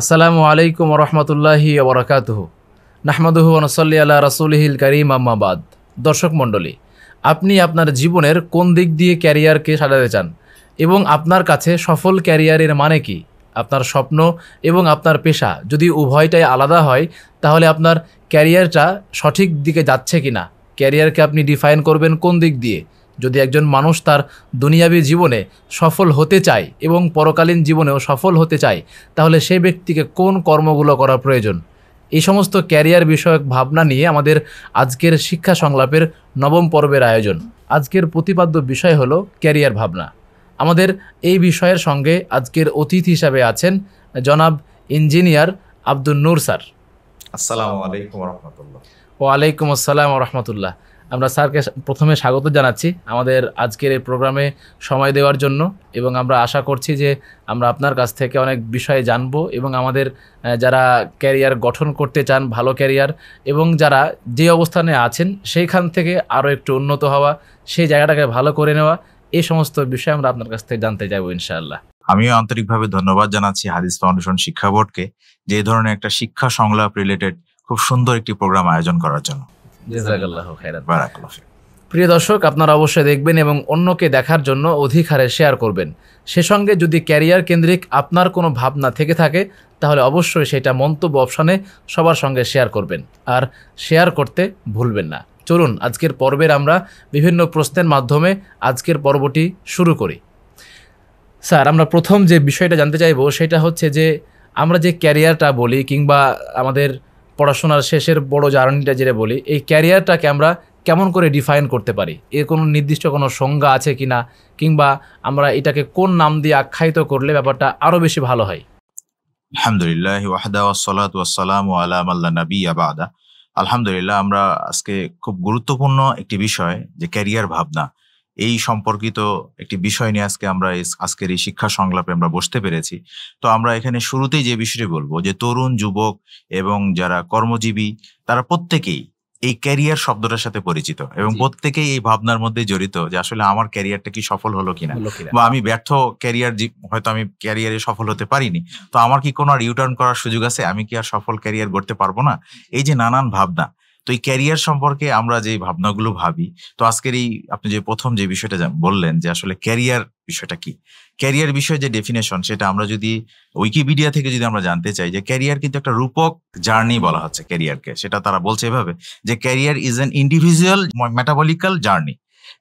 আসসালামু আলাইকুম রহমতুল্লাহি ওবরাকাতহ নাহমাদুহু অনসল্লি আল্লাহ রাসুলহিল করিম আম্মাবাদ দর্শক মণ্ডলী আপনি আপনার জীবনের কোন দিক দিয়ে ক্যারিয়ারকে সাজাতে চান এবং আপনার কাছে সফল ক্যারিয়ারের মানে কি আপনার স্বপ্ন এবং আপনার পেশা যদি উভয়টাই আলাদা হয় তাহলে আপনার ক্যারিয়ারটা সঠিক দিকে যাচ্ছে কি না ক্যারিয়ারকে আপনি ডিফাইন করবেন কোন দিক দিয়ে যদি একজন মানুষ তার দুনিয়াবী জীবনে সফল হতে চায় এবং পরকালীন জীবনেও সফল হতে চায় তাহলে সে ব্যক্তিকে কোন কর্মগুলো করা প্রয়োজন এই সমস্ত ক্যারিয়ার বিষয়ক ভাবনা নিয়ে আমাদের আজকের শিক্ষা সংলাপের নবম পর্বের আয়োজন আজকের প্রতিপাদ্য বিষয় হলো ক্যারিয়ার ভাবনা আমাদের এই বিষয়ের সঙ্গে আজকের অতিথি হিসাবে আছেন জনাব ইঞ্জিনিয়ার আব্দুল নূর স্যার আসসালামু আলাইকুম রহমতুল্লাহ ওয়ালাইকুম আসসালাম রহমতুল্লাহ আমরা স্যারকে প্রথমে স্বাগত জানাচ্ছি আমাদের আজকের এই প্রোগ্রামে সময় দেওয়ার জন্য এবং আমরা আশা করছি যে আমরা আপনার কাছ থেকে অনেক বিষয়ে জানব এবং আমাদের যারা ক্যারিয়ার গঠন করতে চান ভালো ক্যারিয়ার এবং যারা যে অবস্থানে আছেন সেইখান থেকে আরও একটু উন্নত হওয়া সেই জায়গাটাকে ভালো করে নেওয়া এই সমস্ত বিষয় আমরা আপনার কাছ থেকে জানতে যাবো ইনশাআল্লাহ আমিও আন্তরিকভাবে ধন্যবাদ জানাচ্ছি হাদিস ফাউন্ডেশন শিক্ষা বোর্ডকে যে ধরনের একটা শিক্ষা সংলাপ রিলেটেড খুব সুন্দর একটি প্রোগ্রাম আয়োজন করার জন্য প্রিয় দর্শক আপনারা অবশ্যই দেখবেন এবং অন্যকে দেখার জন্য অধিক হারে শেয়ার করবেন সে সঙ্গে যদি ক্যারিয়ার কেন্দ্রিক আপনার কোনো ভাবনা থেকে থাকে তাহলে অবশ্যই সেটা মন্তব্য অপশানে সবার সঙ্গে শেয়ার করবেন আর শেয়ার করতে ভুলবেন না চলুন আজকের পর্বের আমরা বিভিন্ন প্রশ্নের মাধ্যমে আজকের পর্বটি শুরু করি স্যার আমরা প্রথম যে বিষয়টা জানতে চাইব সেটা হচ্ছে যে আমরা যে ক্যারিয়ারটা বলি কিংবা আমাদের পড়াশোনার শেষের বড় জার্নিটা যেটা বলি এই ক্যারিয়ারটাকে আমরা কেমন করে ডিফাইন করতে পারি এর কোনো নির্দিষ্ট কোনো সংজ্ঞা আছে কি না কিংবা আমরা এটাকে কোন নাম দিয়ে আখ্যায়িত করলে ব্যাপারটা আরও বেশি ভালো হয় আলহামদুলিল্লাহ ওয়াহদা ওয়াসালাত ওয়াসালাম আলাম আল্লাহ নবী আবাদা আলহামদুলিল্লাহ আমরা আজকে খুব গুরুত্বপূর্ণ একটি বিষয় যে ক্যারিয়ার ভাবনা এই সম্পর্কিত একটি বিষয় নিয়ে আজকে আমরা আজকের এই শিক্ষা সংলাপে আমরা বসতে পেরেছি তো আমরা এখানে শুরুতেই যে বিষয়টি বলবো যে তরুণ যুবক এবং যারা কর্মজীবী তারা প্রত্যেকেই এই ক্যারিয়ার শব্দটার সাথে পরিচিত এবং প্রত্যেকেই এই ভাবনার মধ্যে জড়িত যে আসলে আমার ক্যারিয়ারটা কি সফল হলো কিনা বা আমি ব্যর্থ ক্যারিয়ার হয়তো আমি ক্যারিয়ারে সফল হতে পারিনি তো আমার কি কোনো আর ইউটার্ন করার সুযোগ আছে আমি কি আর সফল ক্যারিয়ার গড়তে পারবো না এই যে নানান ভাবনা তো এই ক্যারিয়ার সম্পর্কে আমরা যে ভাবনাগুলো ভাবি তো আজকের এই আপনি যে প্রথম যে বিষয়টা বললেন যে আসলে ক্যারিয়ার বিষয়টা কি ক্যারিয়ার বিষয়ে যে ডেফিনেশন সেটা আমরা যদি উইকিপিডিয়া থেকে যদি আমরা জানতে চাই যে ক্যারিয়ার কিন্তু একটা রূপক জার্নি বলা হচ্ছে ক্যারিয়ারকে সেটা তারা বলছে এভাবে যে career is an individual metabolical journey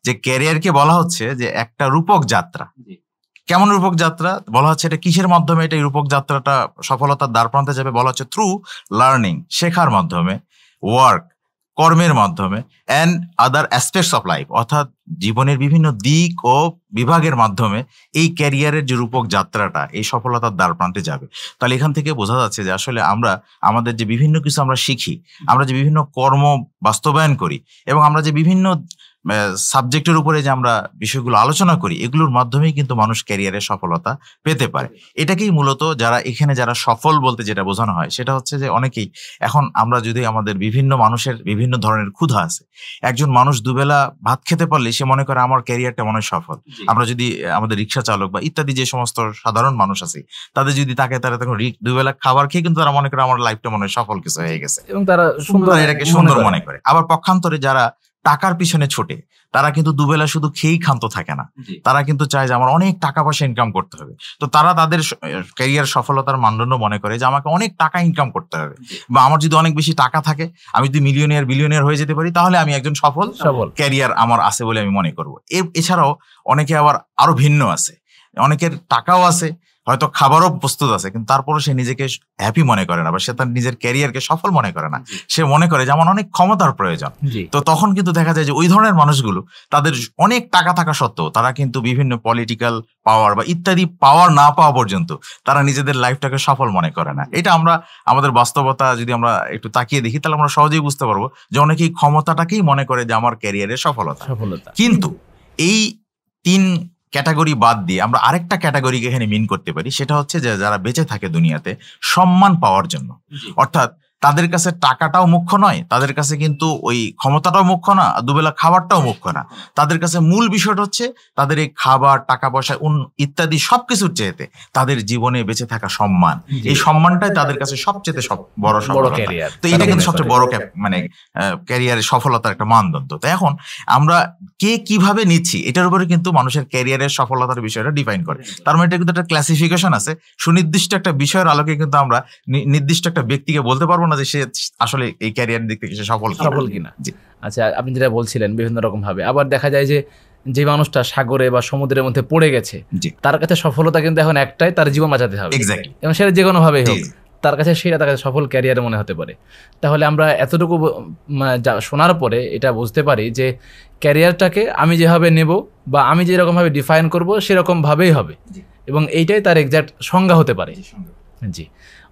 যে ক্যারিয়ারকে বলা হচ্ছে যে একটা রূপক যাত্রা কেমন রূপক যাত্রা বলা হচ্ছে এটা কিসের মাধ্যমে এটা রূপক যাত্রাটা সফলতার দ্বার প্রান্তে যাবে বলা হচ্ছে থ্রু লার্নিং শেখার মাধ্যমে ওয়ার্ক কর্মের মাধ্যমে and other aspects of life অর্থাৎ জীবনের বিভিন্ন দিক ও বিভাগের মাধ্যমে এই ক্যারিয়ারের যে রূপক যাত্রাটা এই সফলতার দ্বার প্রান্তে যাবে তাহলে এখান থেকে বোঝা যাচ্ছে যে আসলে আমরা আমাদের যে বিভিন্ন কিছু আমরা শিখি আমরা যে বিভিন্ন কর্ম বাস্তবায়ন করি এবং আমরা যে বিভিন্ন সাবজেক্টের উপরে যে আমরা বিষয়গুলো আলোচনা করি এগুলোর মাধ্যমেই কিন্তু মানুষ ক্যারিয়ারে সফলতা পেতে পারে এটাকেই মূলত যারা এখানে যারা সফল বলতে যেটা বোঝানো হয় সেটা হচ্ছে যে অনেকেই এখন আমরা যদি আমাদের বিভিন্ন মানুষের বিভিন্ন ধরনের ক্ষুধা আছে একজন মানুষ দুবেলা ভাত খেতে পারলে সে মনে করে আমার ক্যারিয়ারটা মনে সফল আমরা যদি আমাদের রিক্সা চালক বা ইত্যাদি যে সমস্ত সাধারণ মানুষ আছে তাদের যদি তাকে তারা তখন দুবেলা খাবার খেয়ে কিন্তু তারা মনে করে আমার লাইফটা মনে সফল কিছু হয়ে গেছে এবং তারা সুন্দর এটাকে সুন্দর মনে করে আবার পক্ষান্তরে যারা টাকার পিছনে ছোটে তারা কিন্তু দুবেলা শুধু খেয়েই ক্ষান্ত থাকে না তারা কিন্তু চায় যে আমার অনেক টাকা পয়সা ইনকাম করতে হবে তো তারা তাদের ক্যারিয়ার সফলতার মানদণ্ড মনে করে যে আমাকে অনেক টাকা ইনকাম করতে হবে বা আমার যদি অনেক বেশি টাকা থাকে আমি যদি মিলিয়নিয়ার বিলিয়নিয়ার হয়ে যেতে পারি তাহলে আমি একজন সফল সফল ক্যারিয়ার আমার আছে বলে আমি মনে করব এছাড়াও অনেকে আবার আরো ভিন্ন আছে অনেকের টাকাও আছে হয়তো খাবারও প্রস্তুত আছে কিন্তু তারপরও সে নিজেকে হ্যাপি মনে করে না বা সে তার নিজের ক্যারিয়ারকে সফল মনে করে না সে মনে করে যেমন অনেক ক্ষমতার প্রয়োজন তো তখন কিন্তু দেখা যায় যে ওই ধরনের মানুষগুলো তাদের অনেক টাকা থাকা সত্ত্বেও তারা কিন্তু বিভিন্ন পলিটিক্যাল পাওয়ার বা ইত্যাদি পাওয়ার না পাওয়া পর্যন্ত তারা নিজেদের লাইফটাকে সফল মনে করে না এটা আমরা আমাদের বাস্তবতা যদি আমরা একটু তাকিয়ে দেখি তাহলে আমরা সহজেই বুঝতে পারবো যে অনেকেই ক্ষমতাটাকেই মনে করে যে আমার ক্যারিয়ারের সফলতা সফলতা কিন্তু এই তিন ক্যাটাগরি বাদ দিয়ে আমরা আরেকটা ক্যাটাগরিকে এখানে মিন করতে পারি সেটা হচ্ছে যে যারা বেঁচে থাকে দুনিয়াতে সম্মান পাওয়ার জন্য অর্থাৎ তাদের কাছে টাকাটাও মুখ্য নয় তাদের কাছে কিন্তু ওই ক্ষমতাটাও মুখ্য না দুবেলা খাবারটাও মুখ্য না তাদের কাছে মূল বিষয়টা হচ্ছে তাদের এই খাবার টাকা পয়সা ইত্যাদি সবকিছুর চেয়েতে তাদের জীবনে বেঁচে থাকা সম্মান এই সম্মানটাই তাদের কাছে সবচেয়ে সব বড় সফলতা তো এটা কিন্তু সবচেয়ে বড় মানে ক্যারিয়ারের সফলতার একটা মানদণ্ড তো এখন আমরা কে কিভাবে নিচ্ছি এটার উপরে কিন্তু মানুষের ক্যারিয়ারের সফলতার বিষয়টা ডিফাইন করে তার মানে এটা কিন্তু একটা ক্লাসিফিকেশন আছে সুনির্দিষ্ট একটা বিষয়ের আলোকে কিন্তু আমরা নির্দিষ্ট একটা ব্যক্তিকে বলতে পারবো না যে সে আসলে এই ক্যারিয়ার দিক থেকে সে সফল সফল কিনা আচ্ছা আপনি যেটা বলছিলেন বিভিন্ন রকম ভাবে আবার দেখা যায় যে যে মানুষটা সাগরে বা সমুদ্রের মধ্যে পড়ে গেছে তার কাছে সফলতা কিন্তু এখন একটাই তার জীবন বাঁচাতে হবে এবং সেটা যে কোনো ভাবেই হোক তার কাছে সেটা তার কাছে সফল ক্যারিয়ার মনে হতে পারে তাহলে আমরা এতটুকু শোনার পরে এটা বুঝতে পারি যে ক্যারিয়ারটাকে আমি যেভাবে নেব বা আমি যেরকমভাবে ডিফাইন করবো সেরকমভাবেই হবে এবং এইটাই তার এক্স্যাক্ট সংজ্ঞা হতে পারে জি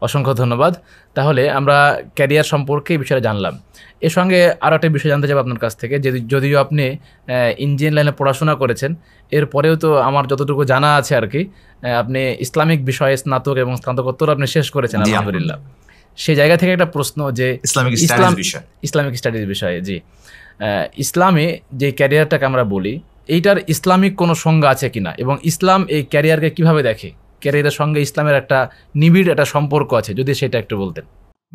অসংখ্য ধন্যবাদ তাহলে আমরা ক্যারিয়ার সম্পর্কে এই বিষয়ে জানলাম এর সঙ্গে আরও একটা বিষয় জানতে চাবো আপনার কাছ থেকে যদি যদিও আপনি ইঞ্জিন লাইনে পড়াশোনা করেছেন এরপরেও তো আমার যতটুকু জানা আছে আর কি আপনি ইসলামিক বিষয়ে স্নাতক এবং স্নাতকোত্তর আপনি শেষ করেছেন আলহামদুলিল্লাহ সেই জায়গা থেকে একটা প্রশ্ন যে ইসলামিক ইসলাম ইসলামিক স্টাডিজ বিষয়ে জি ইসলামে যে ক্যারিয়ারটাকে আমরা বলি এইটার ইসলামিক কোনো সংজ্ঞা আছে কিনা এবং ইসলাম এই ক্যারিয়ারকে কিভাবে দেখে ক্যারিয়ারের সঙ্গে ইসলামের একটা নিবিড় একটা সম্পর্ক আছে যদি সেটা একটু বলতেন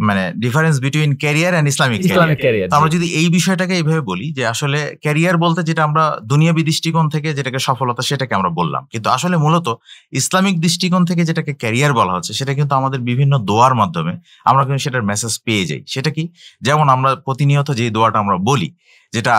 মানে difference between career and Islamic career আমরা যদি এই বিষয়টাকে এইভাবে বলি যে আসলে ক্যারিয়ার বলতে যেটা আমরা দুনিয়াবি দৃষ্টিকোণ থেকে যেটাকে সফলতা সেটাকে আমরা বললাম কিন্তু আসলে মূলত ইসলামিক দৃষ্টিকোণ থেকে যেটাকে ক্যারিয়ার বলা হচ্ছে সেটা কিন্তু আমাদের বিভিন্ন দোয়ার মাধ্যমে আমরা কিন্তু সেটার মেসেজ পেয়ে যাই সেটা কি যেমন আমরা প্রতিনিয়ত যে দোয়াটা আমরা বলি যেটা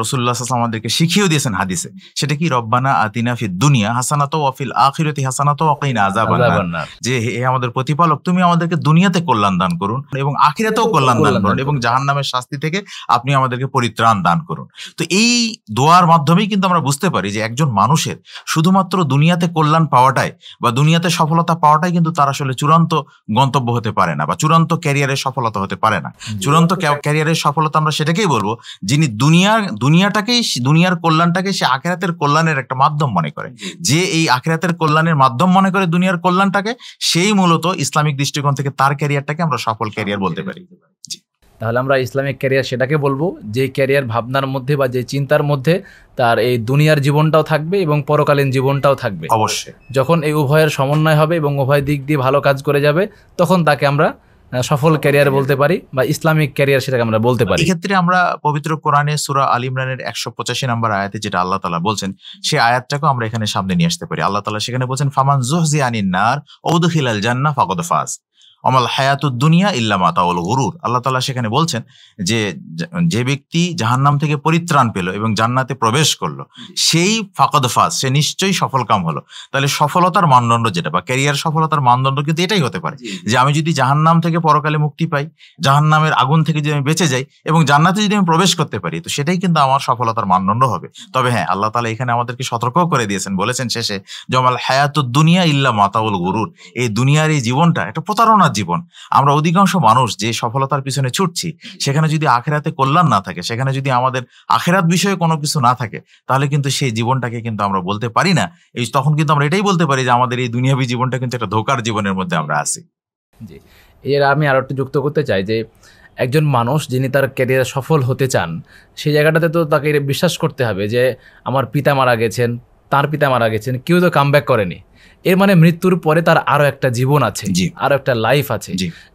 রসুল্লাহ আমাদেরকে শিখিয়েও দিয়েছেন হাদিসে সেটা কি রব্বানা আতিনা ফি দুনিয়া হাসানাত ওয়াফিল আখিরতি হাসানাত ওয়াকিনা আযাবান যে হে আমাদের প্রতিপালক তুমি আমাদেরকে দুনিয়াতে কল্যাণ দান করুন এবং আখিরাতেও কল্যাণ দান করুন এবং জাহান্নামের শাস্তি থেকে আপনি আমাদেরকে পরিত্রাণ দান করুন তো এই দোয়ার মাধ্যমেই কিন্তু আমরা বুঝতে পারি যে একজন মানুষের শুধুমাত্র দুনিয়াতে কল্যাণ পাওয়াটাই বা দুনিয়াতে সফলতা পাওয়াটাই কিন্তু তার আসলে চূড়ান্ত গন্তব্য হতে পারে না বা চূড়ান্ত ক্যারিয়ারের সফলতা হতে পারে না চূড়ান্ত ক্যারিয়ারের সফলতা আমরা সেটাকেই বলবো যিনি দুনিয়ার দুনিয়াটাকেই দুনিয়ার কল্যাণটাকে সে আখেরাতের কল্যাণের একটা মাধ্যম মনে করে যে এই আখেরাতের কল্যাণের মাধ্যম মনে করে দুনিয়ার কল্যাণটাকে সেই মূলত ইসলামিক দৃষ্টিকোণ থেকে তার ক্যারিয়ারটাকে আমরা সফল ক্যারিয়ার বলতে পারি তাহলে আমরা ইসলামিক ক্যারিয়ার সেটাকে বলবো যে ক্যারিয়ার ভাবনার মধ্যে বা যে চিন্তার মধ্যে তার এই দুনিয়ার জীবনটাও থাকবে এবং পরকালীন জীবনটাও থাকবে অবশ্যই যখন এই উভয়ের সমন্বয় হবে এবং উভয় দিক দিয়ে ভালো কাজ করে যাবে তখন তাকে আমরা সফল ক্যারিয়ার বলতে পারি বা ইসলামিক ক্যারিয়ার সেটাকে আমরা বলতে পারি এক্ষেত্রে আমরা পবিত্র কোরআনে সুরা আল ইমরানের একশো পঁচাশি নম্বর আয়াতে যেটা আল্লাহ তালা বলছেন সেই আয়াতটাকেও আমরা এখানে সামনে নিয়ে আসতে পারি আল্লাহ তালা সেখানে বলছেন ফামান জোহজি আনিন নার ঔদখিল আল জান্না ফাগদ ফাজ অমাল হায়াতুর দুনিয়া ইল্লা মাতাউল গরুর আল্লাহ তালা সেখানে বলছেন যে যে ব্যক্তি জাহান্নাম থেকে পরিত্রাণ পেল এবং জান্নাতে প্রবেশ করলো সেই ফাকদফাজ সে নিশ্চয়ই সফল কাম হলো তাহলে সফলতার মানদণ্ড যেটা বা ক্যারিয়ার সফলতার মানদণ্ড কিন্তু এটাই হতে পারে যে আমি যদি জাহান্নাম থেকে পরকালে মুক্তি পাই জাহান্নামের আগুন থেকে যদি আমি বেঁচে যাই এবং জান্নাতে যদি আমি প্রবেশ করতে পারি তো সেটাই কিন্তু আমার সফলতার মানদণ্ড হবে তবে হ্যাঁ আল্লাহ তালা এখানে আমাদেরকে সতর্ক করে দিয়েছেন বলেছেন শেষে জমাল হায়াতুদ দুনিয়া ইল্লা মাতাউল গরুর এই দুনিয়ার এই জীবনটা একটা প্রতারণা কল্পনার জীবন আমরা অধিকাংশ মানুষ যে সফলতার পিছনে ছুটছি সেখানে যদি আখেরাতে কল্যাণ না থাকে সেখানে যদি আমাদের আখেরাত বিষয়ে কোনো কিছু না থাকে তাহলে কিন্তু সেই জীবনটাকে কিন্তু আমরা বলতে পারি না এই তখন কিন্তু আমরা এটাই বলতে পারি যে আমাদের এই দুনিয়াবি জীবনটা কিন্তু একটা ধোকার জীবনের মধ্যে আমরা আছি জি এর আমি আরও একটু যুক্ত করতে চাই যে একজন মানুষ যিনি তার ক্যারিয়ার সফল হতে চান সেই জায়গাটাতে তো তাকে বিশ্বাস করতে হবে যে আমার পিতা মারা গেছেন তার পিতা মারা গেছেন কেউ তো কাম করেনি এর মানে মৃত্যুর পরে তার আরও একটা জীবন আছে আরও একটা লাইফ আছে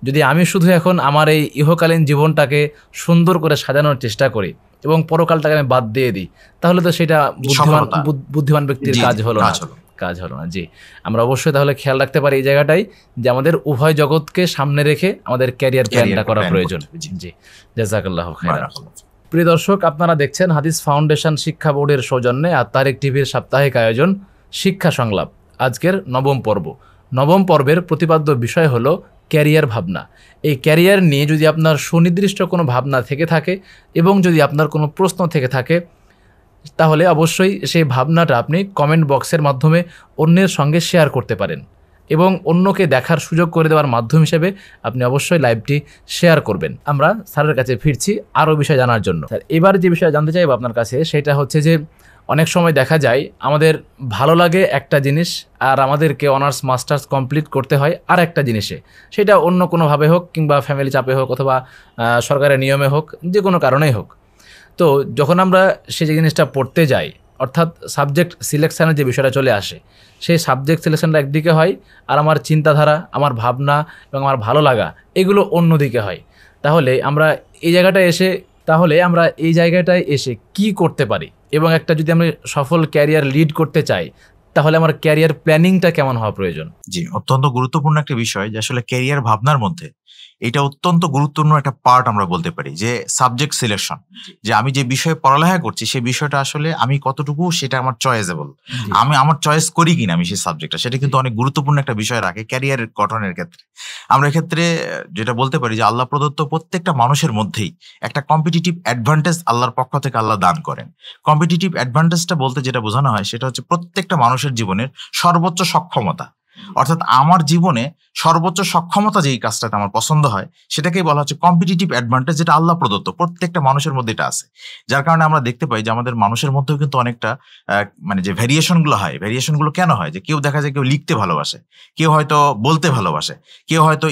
যদি আমি শুধু এখন আমার এই ইহকালীন জীবনটাকে সুন্দর করে সাজানোর চেষ্টা করি এবং পরকালটাকে আমি বাদ দিয়ে দিই তাহলে তো সেটা বুদ্ধিমান বুদ্ধিমান ব্যক্তির কাজ হলো না কাজ হলো না জি আমরা অবশ্যই তাহলে খেয়াল রাখতে পারি এই জায়গাটাই যে আমাদের উভয় জগৎকে সামনে রেখে আমাদের ক্যারিয়ার প্ল্যানটা করা প্রয়োজন জি জাজাকাল্লাহ প্রিয় দর্শক আপনারা দেখছেন হাদিস ফাউন্ডেশন শিক্ষা বোর্ডের সৌজন্যে আর তারেক টিভির সাপ্তাহিক আয়োজন শিক্ষা সংলাপ আজকের নবম পর্ব নবম পর্বের প্রতিপাদ্য বিষয় হলো ক্যারিয়ার ভাবনা এই ক্যারিয়ার নিয়ে যদি আপনার সুনির্দিষ্ট কোনো ভাবনা থেকে থাকে এবং যদি আপনার কোনো প্রশ্ন থেকে থাকে তাহলে অবশ্যই সেই ভাবনাটা আপনি কমেন্ট বক্সের মাধ্যমে অন্যের সঙ্গে শেয়ার করতে পারেন এবং অন্যকে দেখার সুযোগ করে দেওয়ার মাধ্যম হিসেবে আপনি অবশ্যই লাইভটি শেয়ার করবেন আমরা স্যারের কাছে ফিরছি আরও বিষয় জানার জন্য স্যার এবার যে বিষয় জানতে চাইব আপনার কাছে সেটা হচ্ছে যে অনেক সময় দেখা যায় আমাদের ভালো লাগে একটা জিনিস আর আমাদেরকে অনার্স মাস্টার্স কমপ্লিট করতে হয় আর একটা জিনিসে সেটা অন্য কোনোভাবে হোক কিংবা ফ্যামিলি চাপে হোক অথবা সরকারের নিয়মে হোক যে কোনো কারণেই হোক তো যখন আমরা সেই যে জিনিসটা পড়তে যাই অর্থাৎ সাবজেক্ট সিলেকশানের যে বিষয়টা চলে আসে সেই সাবজেক্ট সিলেকশানটা একদিকে হয় আর আমার চিন্তাধারা আমার ভাবনা এবং আমার ভালো লাগা এগুলো অন্যদিকে হয় তাহলে আমরা এই জায়গাটায় এসে তাহলে আমরা এই জায়গাটায় এসে কি করতে পারি এবং একটা যদি আমি সফল ক্যারিয়ার লিড করতে চাই তাহলে আমার ক্যারিয়ার প্ল্যানিংটা কেমন হওয়া প্রয়োজন জি অত্যন্ত গুরুত্বপূর্ণ একটা বিষয় যে আসলে ক্যারিয়ার ভাবনার মধ্যে এটা অত্যন্ত গুরুত্বপূর্ণ একটা পার্ট আমরা বলতে পারি যে সাবজেক্ট সিলেকশন যে আমি যে বিষয়ে পড়ালেখা করছি সেই বিষয়টা আসলে আমি কতটুকু সেটা আমার চয়েসেবল আমি আমার চয়েস করি কিনা আমি সেই সাবজেক্টটা সেটা কিন্তু অনেক গুরুত্বপূর্ণ একটা বিষয় রাখে ক্যারিয়ার গঠনের ক্ষেত্রে আমরা এক্ষেত্রে যেটা বলতে পারি যে আল্লাহ প্রদত্ত প্রত্যেকটা মানুষের মধ্যেই একটা কম্পিটিটিভ অ্যাডভান্টেজ আল্লাহর পক্ষ থেকে আল্লাহ দান করেন কম্পিটিটিভ অ্যাডভান্টেজটা বলতে যেটা বোঝানো হয় সেটা হচ্ছে প্রত্যেকটা মানুষের জীবনের সর্বোচ্চ সক্ষমতা অর্থাৎ আমার জীবনে সর্বোচ্চ সক্ষমতা যেই কাজটাতে আমার পছন্দ হয় সেটাকেই বলা হচ্ছে কম্পিটিটিভ অ্যাডভান্টেজ যেটা আল্লাহ প্রদত্ত প্রত্যেকটা মানুষের মধ্যে এটা আছে যার কারণে আমরা দেখতে পাই যে আমাদের মানুষের মধ্যেও কিন্তু অনেকটা মানে যে ভ্যারিয়েশনগুলো হয় ভ্যারিয়েশনগুলো কেন হয় যে কেউ দেখা যায় কেউ লিখতে ভালোবাসে কেউ হয়তো বলতে ভালোবাসে কেউ হয়তো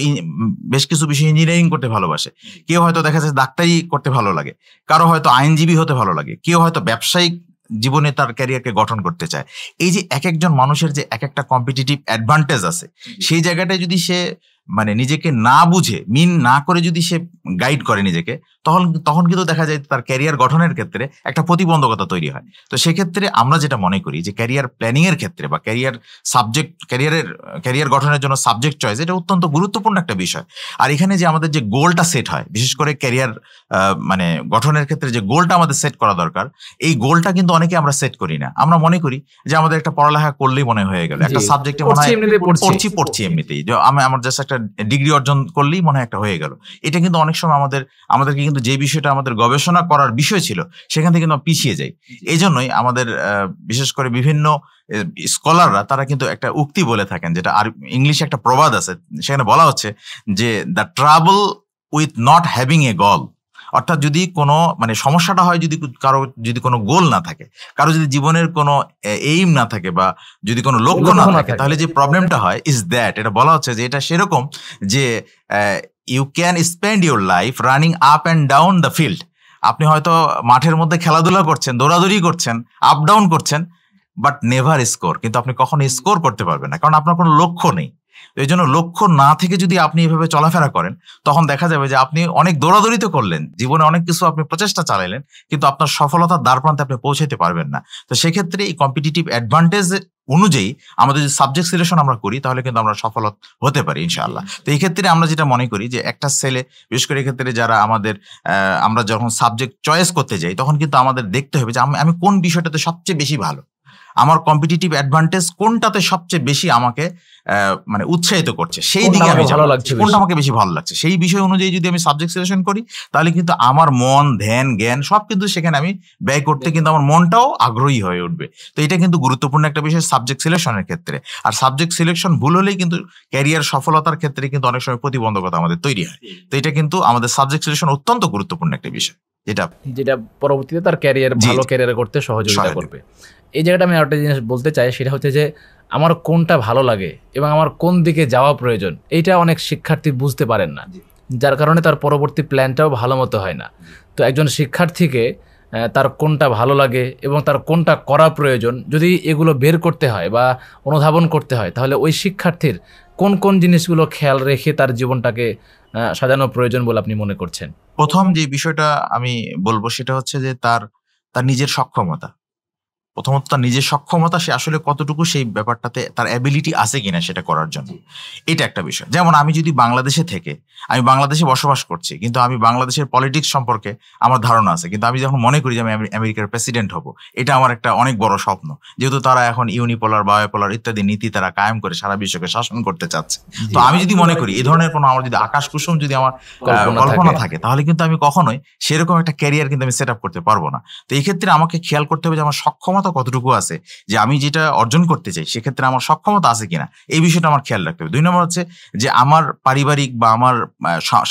বেশ কিছু বিষয় ইঞ্জিনিয়ারিং করতে ভালোবাসে কেউ হয়তো দেখা যায় ডাক্তারি করতে ভালো লাগে কারো হয়তো আইনজীবী হতে ভালো লাগে কেউ হয়তো ব্যবসায়িক জীবনে তার ক্যারিয়ারকে গঠন করতে চায় এই যে এক একজন মানুষের যে এক একটা কম্পিটিটিভ অ্যাডভান্টেজ আছে সেই জায়গাটায় যদি সে মানে নিজেকে না বুঝে মিন না করে যদি সে গাইড করে নিজেকে তখন তখন কিন্তু দেখা যায় তার ক্যারিয়ার গঠনের ক্ষেত্রে একটা প্রতিবন্ধকতা তৈরি হয় তো সেক্ষেত্রে আমরা যেটা মনে করি যে ক্যারিয়ার প্ল্যানিং এর ক্ষেত্রে বা ক্যারিয়ার সাবজেক্ট ক্যারিয়ারের ক্যারিয়ার গঠনের জন্য সাবজেক্ট চয়েস এটা অত্যন্ত গুরুত্বপূর্ণ একটা বিষয় আর এখানে যে আমাদের যে গোলটা সেট হয় বিশেষ করে ক্যারিয়ার মানে গঠনের ক্ষেত্রে যে গোলটা আমাদের সেট করা দরকার এই গোলটা কিন্তু অনেকে আমরা সেট করি না আমরা মনে করি যে আমাদের একটা পড়ালেখা করলেই মনে হয়ে গেল একটা সাবজেক্টে মনে হয় পড়ছি পড়ছি এমনিতেই আমি আমার জাস্ট একটা ডিগ্রি অর্জন করলেই মনে হয় একটা হয়ে গেল এটা কিন্তু অনেক সময় আমাদের আমাদেরকে কিন্তু যে বিষয়টা আমাদের গবেষণা করার বিষয় ছিল সেখান থেকে কিন্তু পিছিয়ে যাই এই জন্যই আমাদের বিশেষ করে বিভিন্ন স্কলাররা তারা কিন্তু একটা উক্তি বলে থাকেন যেটা আর ইংলিশে একটা প্রবাদ আছে সেখানে বলা হচ্ছে যে the travel with not having a goal অর্থাৎ যদি কোনো মানে সমস্যাটা হয় যদি কারো যদি কোনো গোল না থাকে কারো যদি জীবনের কোনো এইম না থাকে বা যদি কোনো লক্ষ্য না থাকে তাহলে যে প্রবলেমটা হয় ইজ দ্যাট এটা বলা হচ্ছে যে এটা সেরকম যে you can spend your life running up and down the field আপনি হয়তো মাঠের মধ্যে খেলাধুলা করছেন দৌড়াদৌড়ি করছেন আপ ডাউন করছেন বাট নেভার স্কোর কিন্তু আপনি কখনো স্কোর করতে পারবেন না কারণ আপনার কোনো লক্ষ্য নেই এই জন্য লক্ষ্য না থেকে যদি আপনি এভাবে চলাফেরা করেন তখন দেখা যাবে যে আপনি অনেক দৌড়াদৌড়িতে করলেন জীবনে অনেক কিছু আপনি প্রচেষ্টা চালাইলেন কিন্তু আপনার সফলতার দ্বারপ্রান্তে আপনি পৌঁছাতে পারবেন না তো সেক্ষেত্রে এই কম্পিটিটিভ অ্যাডভান্টেজ অনুযায়ী আমাদের যদি সাবজেক্ট সিলেকশন আমরা করি তাহলে কিন্তু আমরা সফল হতে পারি ইনশাআল্লাহ তো এই ক্ষেত্রে আমরা যেটা মনে করি যে একটা ছেলে বিশেষ করে এক্ষেত্রে যারা আমাদের আমরা যখন সাবজেক্ট চয়েস করতে যাই তখন কিন্তু আমাদের দেখতে হবে যে আমি কোন বিষয়টাতে সবচেয়ে বেশি ভালো আমার কম্পিটিটিভ অ্যাডভান্টেজ কোনটাতে সবচেয়ে বেশি আমাকে মানে উৎসাহিত করছে সেই দিকে আমি ভালো লাগছে কোনটা আমাকে বেশি ভালো লাগছে সেই বিষয় অনুযায়ী যদি আমি সাবজেক্ট সিলেকশন করি তাহলে কিন্তু আমার মন ধ্যান জ্ঞান সব কিন্তু সেখানে আমি ব্যয় করতে কিন্তু আমার মনটাও আগ্রহী হয়ে উঠবে তো এটা কিন্তু গুরুত্বপূর্ণ একটা বিষয় সাবজেক্ট সিলেকশনের ক্ষেত্রে আর সাবজেক্ট সিলেকশন ভুল হলেই কিন্তু ক্যারিয়ার সফলতার ক্ষেত্রে কিন্তু অনেক সময় প্রতিবন্ধকতা আমাদের তৈরি হয় তো এটা কিন্তু আমাদের সাবজেক্ট সিলেকশন অত্যন্ত গুরুত্বপূর্ণ একটা বিষয় যেটা যেটা পরবর্তীতে তার ক্যারিয়ার ভালো ক্যারিয়ার করতে সহযোগিতা করবে এই জায়গাটা আমি একটা জিনিস বলতে চাই সেটা হচ্ছে যে আমার কোনটা ভালো লাগে এবং আমার কোন দিকে যাওয়া প্রয়োজন এইটা অনেক শিক্ষার্থী বুঝতে পারেন না যার কারণে তার পরবর্তী প্ল্যানটাও ভালো মতো হয় না তো একজন শিক্ষার্থীকে তার কোনটা ভালো লাগে এবং তার কোনটা করা প্রয়োজন যদি এগুলো বের করতে হয় বা অনুধাবন করতে হয় তাহলে ওই শিক্ষার্থীর কোন কোন জিনিসগুলো খেয়াল রেখে তার জীবনটাকে সাজানো প্রয়োজন বলে আপনি মনে করছেন প্রথম যে বিষয়টা আমি বলবো সেটা হচ্ছে যে তার তার নিজের সক্ষমতা প্রথমত তার নিজের সক্ষমতা সে আসলে কতটুকু সেই ব্যাপারটাতে তার অ্যাবিলিটি আছে কিনা সেটা করার জন্য এটা একটা বিষয় যেমন আমি যদি বাংলাদেশে থেকে আমি বাংলাদেশে বসবাস করছি কিন্তু আমি বাংলাদেশের পলিটিক্স সম্পর্কে আমার ধারণা আছে কিন্তু আমি যখন মনে করি যে আমি আমেরিকার প্রেসিডেন্ট হব এটা আমার একটা অনেক বড় স্বপ্ন যেহেতু তারা এখন ইউনিপোলার বায়োপোলার ইত্যাদি নীতি তারা কায়েম করে সারা বিশ্বকে শাসন করতে চাচ্ছে তো আমি যদি মনে করি এই ধরনের কোনো আমার যদি আকাশ কুসুম যদি আমার কল্পনা থাকে তাহলে কিন্তু আমি কখনোই সেরকম একটা ক্যারিয়ার কিন্তু আমি সেট আপ করতে পারবো না তো এই ক্ষেত্রে আমাকে খেয়াল করতে হবে যে আমার সক্ষমতা ক্ষমতা কতটুকু আছে যে আমি যেটা অর্জন করতে চাই সেক্ষেত্রে আমার সক্ষমতা আছে কিনা এই বিষয়টা আমার খেয়াল রাখতে হবে দুই নম্বর হচ্ছে যে আমার পারিবারিক বা আমার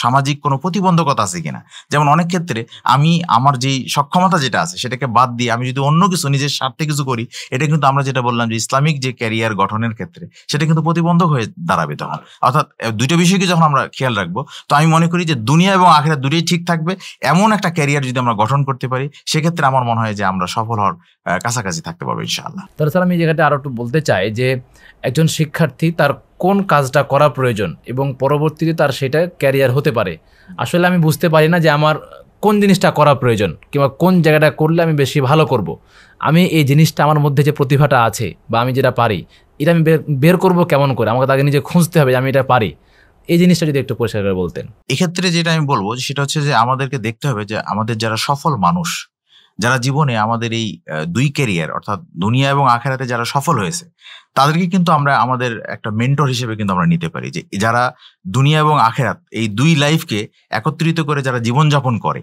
সামাজিক কোনো প্রতিবন্ধকতা আছে কিনা যেমন অনেক ক্ষেত্রে আমি আমার যেই সক্ষমতা যেটা আছে সেটাকে বাদ দিয়ে আমি যদি অন্য কিছু নিজের স্বার্থে কিছু করি এটা কিন্তু আমরা যেটা বললাম যে ইসলামিক যে ক্যারিয়ার গঠনের ক্ষেত্রে সেটা কিন্তু প্রতিবন্ধক হয়ে দাঁড়াবে তখন অর্থাৎ দুইটা বিষয়কে যখন আমরা খেয়াল রাখবো তো আমি মনে করি যে দুনিয়া এবং আখেরা দুটোই ঠিক থাকবে এমন একটা ক্যারিয়ার যদি আমরা গঠন করতে পারি সেক্ষেত্রে আমার মনে হয় যে আমরা সফল হওয়ার কাছে কাছাকাছি থাকতে পারবো ইনশাল্লাহ তাহলে স্যার আমি জায়গাটা আরও একটু বলতে চাই যে একজন শিক্ষার্থী তার কোন কাজটা করা প্রয়োজন এবং পরবর্তীতে তার সেটা ক্যারিয়ার হতে পারে আসলে আমি বুঝতে পারি না যে আমার কোন জিনিসটা করা প্রয়োজন কিংবা কোন জায়গাটা করলে আমি বেশি ভালো করব। আমি এই জিনিসটা আমার মধ্যে যে প্রতিভাটা আছে বা আমি যেটা পারি এটা আমি বের করব কেমন করে আমাকে তাকে নিজে খুঁজতে হবে যে আমি এটা পারি এই জিনিসটা যদি একটু পরিষ্কার করে বলতেন এক্ষেত্রে যেটা আমি বলবো সেটা হচ্ছে যে আমাদেরকে দেখতে হবে যে আমাদের যারা সফল মানুষ যারা জীবনে আমাদের এই দুই কেরিয়ার অর্থাৎ দুনিয়া এবং আখেরাতে যারা সফল হয়েছে তাদেরকে কিন্তু আমরা আমাদের একটা মেন্টর হিসেবে কিন্তু আমরা নিতে পারি যে যারা দুনিয়া এবং আখেরাত এই দুই লাইফকে একত্রিত করে যারা জীবনযাপন করে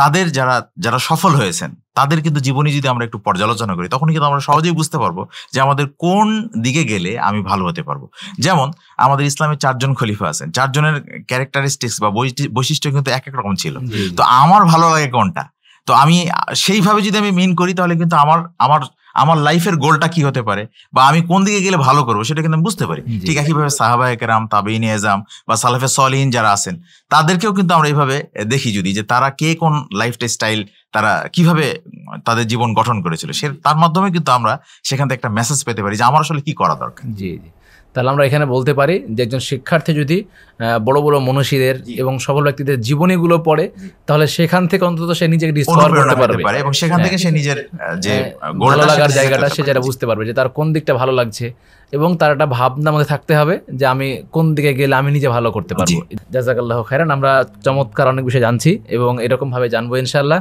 তাদের যারা যারা সফল হয়েছেন তাদের কিন্তু জীবনী যদি আমরা একটু পর্যালোচনা করি তখন কিন্তু আমরা সহজেই বুঝতে পারবো যে আমাদের কোন দিকে গেলে আমি ভালো হতে পারবো যেমন আমাদের ইসলামের চারজন খলিফা আছেন চারজনের ক্যারেক্টারিস্টিক্স বা বৈশিষ্ট্য কিন্তু এক এক রকম ছিল তো আমার ভালো লাগে কোনটা তো আমি সেইভাবে যদি আমি মিন করি তাহলে কিন্তু আমার আমার আমার লাইফের গোলটা কি হতে পারে বা আমি কোন দিকে গেলে ভালো করবো সেটা কিন্তু বুঝতে পারি ঠিক একইভাবে সাহাবা একরাম তাবেইন এজাম বা সালাফে সলিন যারা আছেন তাদেরকেও কিন্তু আমরা এইভাবে দেখি যদি যে তারা কে কোন লাইফটা স্টাইল তারা কিভাবে তাদের জীবন গঠন করেছিল সে তার মাধ্যমে কিন্তু আমরা সেখান থেকে একটা মেসেজ পেতে পারি যে আমার আসলে কি করা দরকার জি জি তাহলে আমরা এখানে বলতে পারি যে একজন শিক্ষার্থী যদি বড় বড় মনীষীদের এবং সফল ব্যক্তিদের জীবনীগুলো পড়ে তাহলে সেখান থেকে অন্তত সে নিজেকে ডিসকভার করতে পারবে এবং সেখান হ্যাঁ। থেকে সে নিজের যে হ্যাঁ। ভালো লাগার জায়গাটা সে যেটা বুঝতে পারবে যে তার কোন দিকটা ভালো লাগছে এবং তার একটা ভাবনা আমাদের থাকতে হবে যে আমি কোন দিকে গেলে আমি নিজে ভালো করতে পারবো জাজাকাল্লাহ খেরান আমরা চমৎকার অনেক বিষয় জানছি এবং এরকমভাবে জানবো ইনশাল্লাহ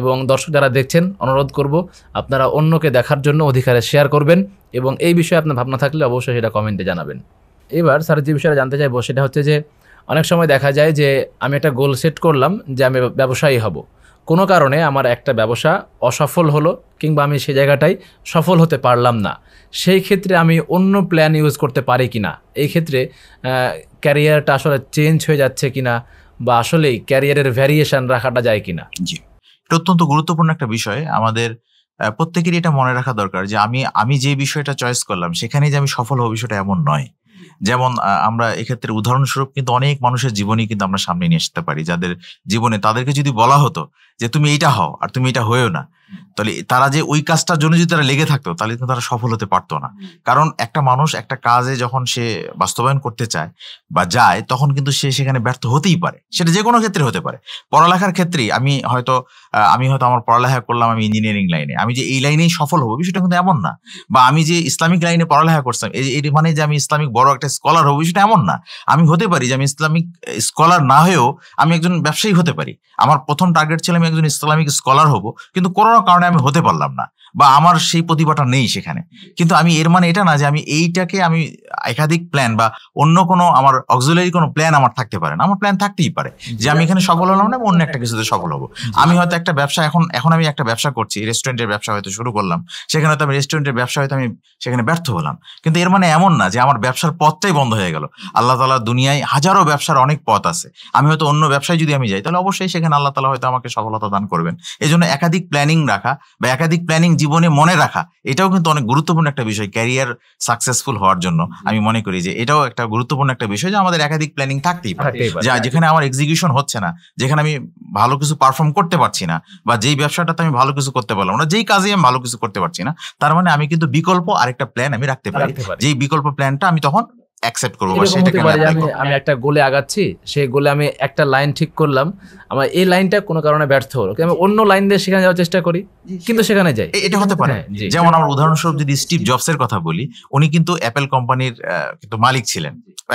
এবং দর্শক যারা দেখছেন অনুরোধ করব আপনারা অন্যকে দেখার জন্য অধিকারে শেয়ার করবেন এবং এই বিষয়ে আপনার ভাবনা থাকলে অবশ্যই সেটা কমেন্টে জানাবেন এবার স্যার যে বিষয়টা জানতে চাইবো সেটা হচ্ছে যে অনেক সময় দেখা যায় যে আমি একটা গোল সেট করলাম যে আমি ব্যবসায়ী হব কোনো কারণে আমার একটা ব্যবসা অসফল হলো কিংবা আমি সেই জায়গাটাই সফল হতে পারলাম না সেই ক্ষেত্রে আমি অন্য প্ল্যান ইউজ করতে পারি কি না এই ক্ষেত্রে ক্যারিয়ারটা আসলে চেঞ্জ হয়ে যাচ্ছে কি না বা আসলেই ক্যারিয়ারের ভ্যারিয়েশন রাখাটা যায় কি না জি এটা অত্যন্ত গুরুত্বপূর্ণ একটা বিষয় আমাদের প্রত্যেকেরই এটা মনে রাখা দরকার যে আমি আমি যে বিষয়টা চয়েস করলাম সেখানেই যে আমি সফল হব বিষয়টা এমন নয় যেমন আমরা এক্ষেত্রে উদাহরণস্বরূপ কিন্তু অনেক মানুষের জীবনই কিন্তু আমরা সামনে নিয়ে আসতে পারি যাদের জীবনে তাদেরকে যদি বলা হতো যে তুমি এইটা হও আর তুমি এটা হয়েও না তাহলে তারা যে ওই কাজটার জন্য যদি তারা লেগে থাকতো তাহলে কিন্তু তারা সফল হতে পারতো না কারণ একটা মানুষ একটা কাজে যখন সে বাস্তবায়ন করতে চায় বা যায় তখন কিন্তু সে সেখানে ব্যর্থ হতেই পারে সেটা যে কোনো ক্ষেত্রে হতে পারে পড়ালেখার ক্ষেত্রেই আমি হয়তো আমি হয়তো আমার পড়ালেখা করলাম আমি ইঞ্জিনিয়ারিং লাইনে আমি যে এই লাইনেই সফল হবো বিষয়টা কিন্তু এমন না বা আমি যে ইসলামিক লাইনে পড়ালেখা করছিলাম এটি মানে যে আমি ইসলামিক বড় একটা স্কলার হবো বিষয়টা এমন না আমি হতে পারি যে আমি ইসলামিক স্কলার না হয়েও আমি একজন ব্যবসায়ী হতে পারি আমার প্রথম টার্গেট ছিল আমি একজন ইসলামিক স্কলার হব কিন্তু কোনো কারণে আমি হতে পারলাম না বা আমার সেই প্রতিভাটা নেই সেখানে কিন্তু আমি এর মানে এটা না যে আমি এইটাকে আমি একাধিক প্ল্যান বা অন্য কোনো আমার অক্সিলারি কোনো প্ল্যান আমার থাকতে পারে না আমার প্ল্যান থাকতেই পারে যে আমি এখানে সফল হলাম না অন্য একটা কিছুতে সফল হবো আমি হয়তো একটা ব্যবসা এখন এখন আমি একটা ব্যবসা করছি রেস্টুরেন্টের ব্যবসা হয়তো শুরু করলাম সেখানে হয়তো আমি রেস্টুরেন্টের ব্যবসা হয়তো আমি সেখানে ব্যর্থ হলাম কিন্তু এর মানে এমন না যে আমার ব্যবসার পথটাই বন্ধ হয়ে গেল আল্লাহ তালা দুনিয়ায় হাজারো ব্যবসার অনেক পথ আছে আমি হয়তো অন্য ব্যবসায় যদি আমি যাই তাহলে অবশ্যই সেখানে আল্লাহ তালা হয়তো আমাকে সফলতা দান করবেন এই জন্য একাধিক প্ল্যানিং রাখা বা একাধিক প্ল্যানিং জীবনে মনে রাখা এটাও কিন্তু অনেক গুরুত্বপূর্ণ একটা বিষয় ক্যারিয়ার সাকসেসফুল হওয়ার জন্য আমি মনে করি যে এটাও একটা গুরুত্বপূর্ণ একটা বিষয় যে আমাদের একাধিক প্ল্যানিং থাকতেই পারে যেখানে আমার এক্সিকিউশন হচ্ছে না যেখানে আমি ভালো কিছু পারফর্ম করতে পারছি না বা যেই ব্যবসাটাতে আমি ভালো কিছু করতে পারলাম না যেই কাজে আমি ভালো কিছু করতে পারছি না তার মানে আমি কিন্তু বিকল্প আরেকটা প্ল্যান আমি রাখতে পারি যেই বিকল্প প্ল্যানটা আমি তখন অ্যাকসেপ্ট বা সেটাকে আমি একটা গোলে আগাচ্ছি সেই গোলে আমি একটা লাইন ঠিক করলাম আমার এই লাইনটা কোনো কারণে ব্যর্থ হলো আমি অন্য লাইন দিয়ে সেখানে যাওয়ার চেষ্টা করি কিন্তু সেখানে যাই এটা হতে পারে হ্যাঁ, যেমন উদাহরণস্বরূপ যদি স্টিভ কথা বলি উনি কিন্তু অ্যাপেল কোম্পানির কিন্তু মালিক ছিলেন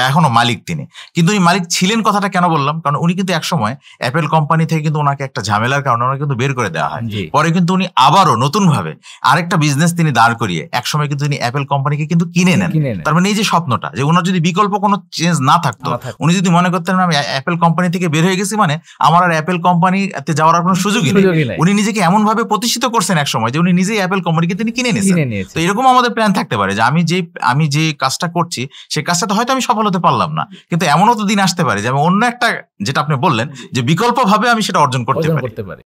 এখনো মালিক তিনি কিন্তু উনি মালিক ছিলেন কথাটা কেন বললাম কারণ উনি কিন্তু একসময় অ্যাপেল কোম্পানি থেকে কিন্তু ওনাকে একটা ঝামেলার কারণে ওনাকে কিন্তু বের করে দেওয়া হয় পরে কিন্তু উনি আবারও নতুন ভাবে আরেকটা বিজনেস তিনি দাঁড় করিয়ে একসময় কিন্তু তিনি অ্যাপেল কোম্পানিকে কিন্তু কিনে নেন তার মানে এই যে স্বপ্নটা যে ওনার যদি বিকল্প কোনো চেঞ্জ না থাকতো উনি যদি মনে করতেন আমি অ্যাপেল কোম্পানি থেকে বের হয়ে গেছি মানে আমার আর অ্যাপেল কোম্পানিতে যাওয়ার কোনো সুযোগই নেই উনি নিজেকে এমন ভাবে প্রতিষ্ঠিত করছেন এক সময় যে উনি নিজেই অ্যাপেল কোম্পানিকে তিনি কিনে নিয়েছেন তো এরকম আমাদের প্ল্যান থাকতে পারে যে আমি যে আমি যে কাজটা করছি সেই কাজটাতে হয়তো আমি সফল হতে পারলাম না কিন্তু এমনও তো দিন আসতে পারে যে আমি অন্য একটা যেটা আপনি বললেন যে বিকল্প ভাবে আমি সেটা অর্জন করতে পারি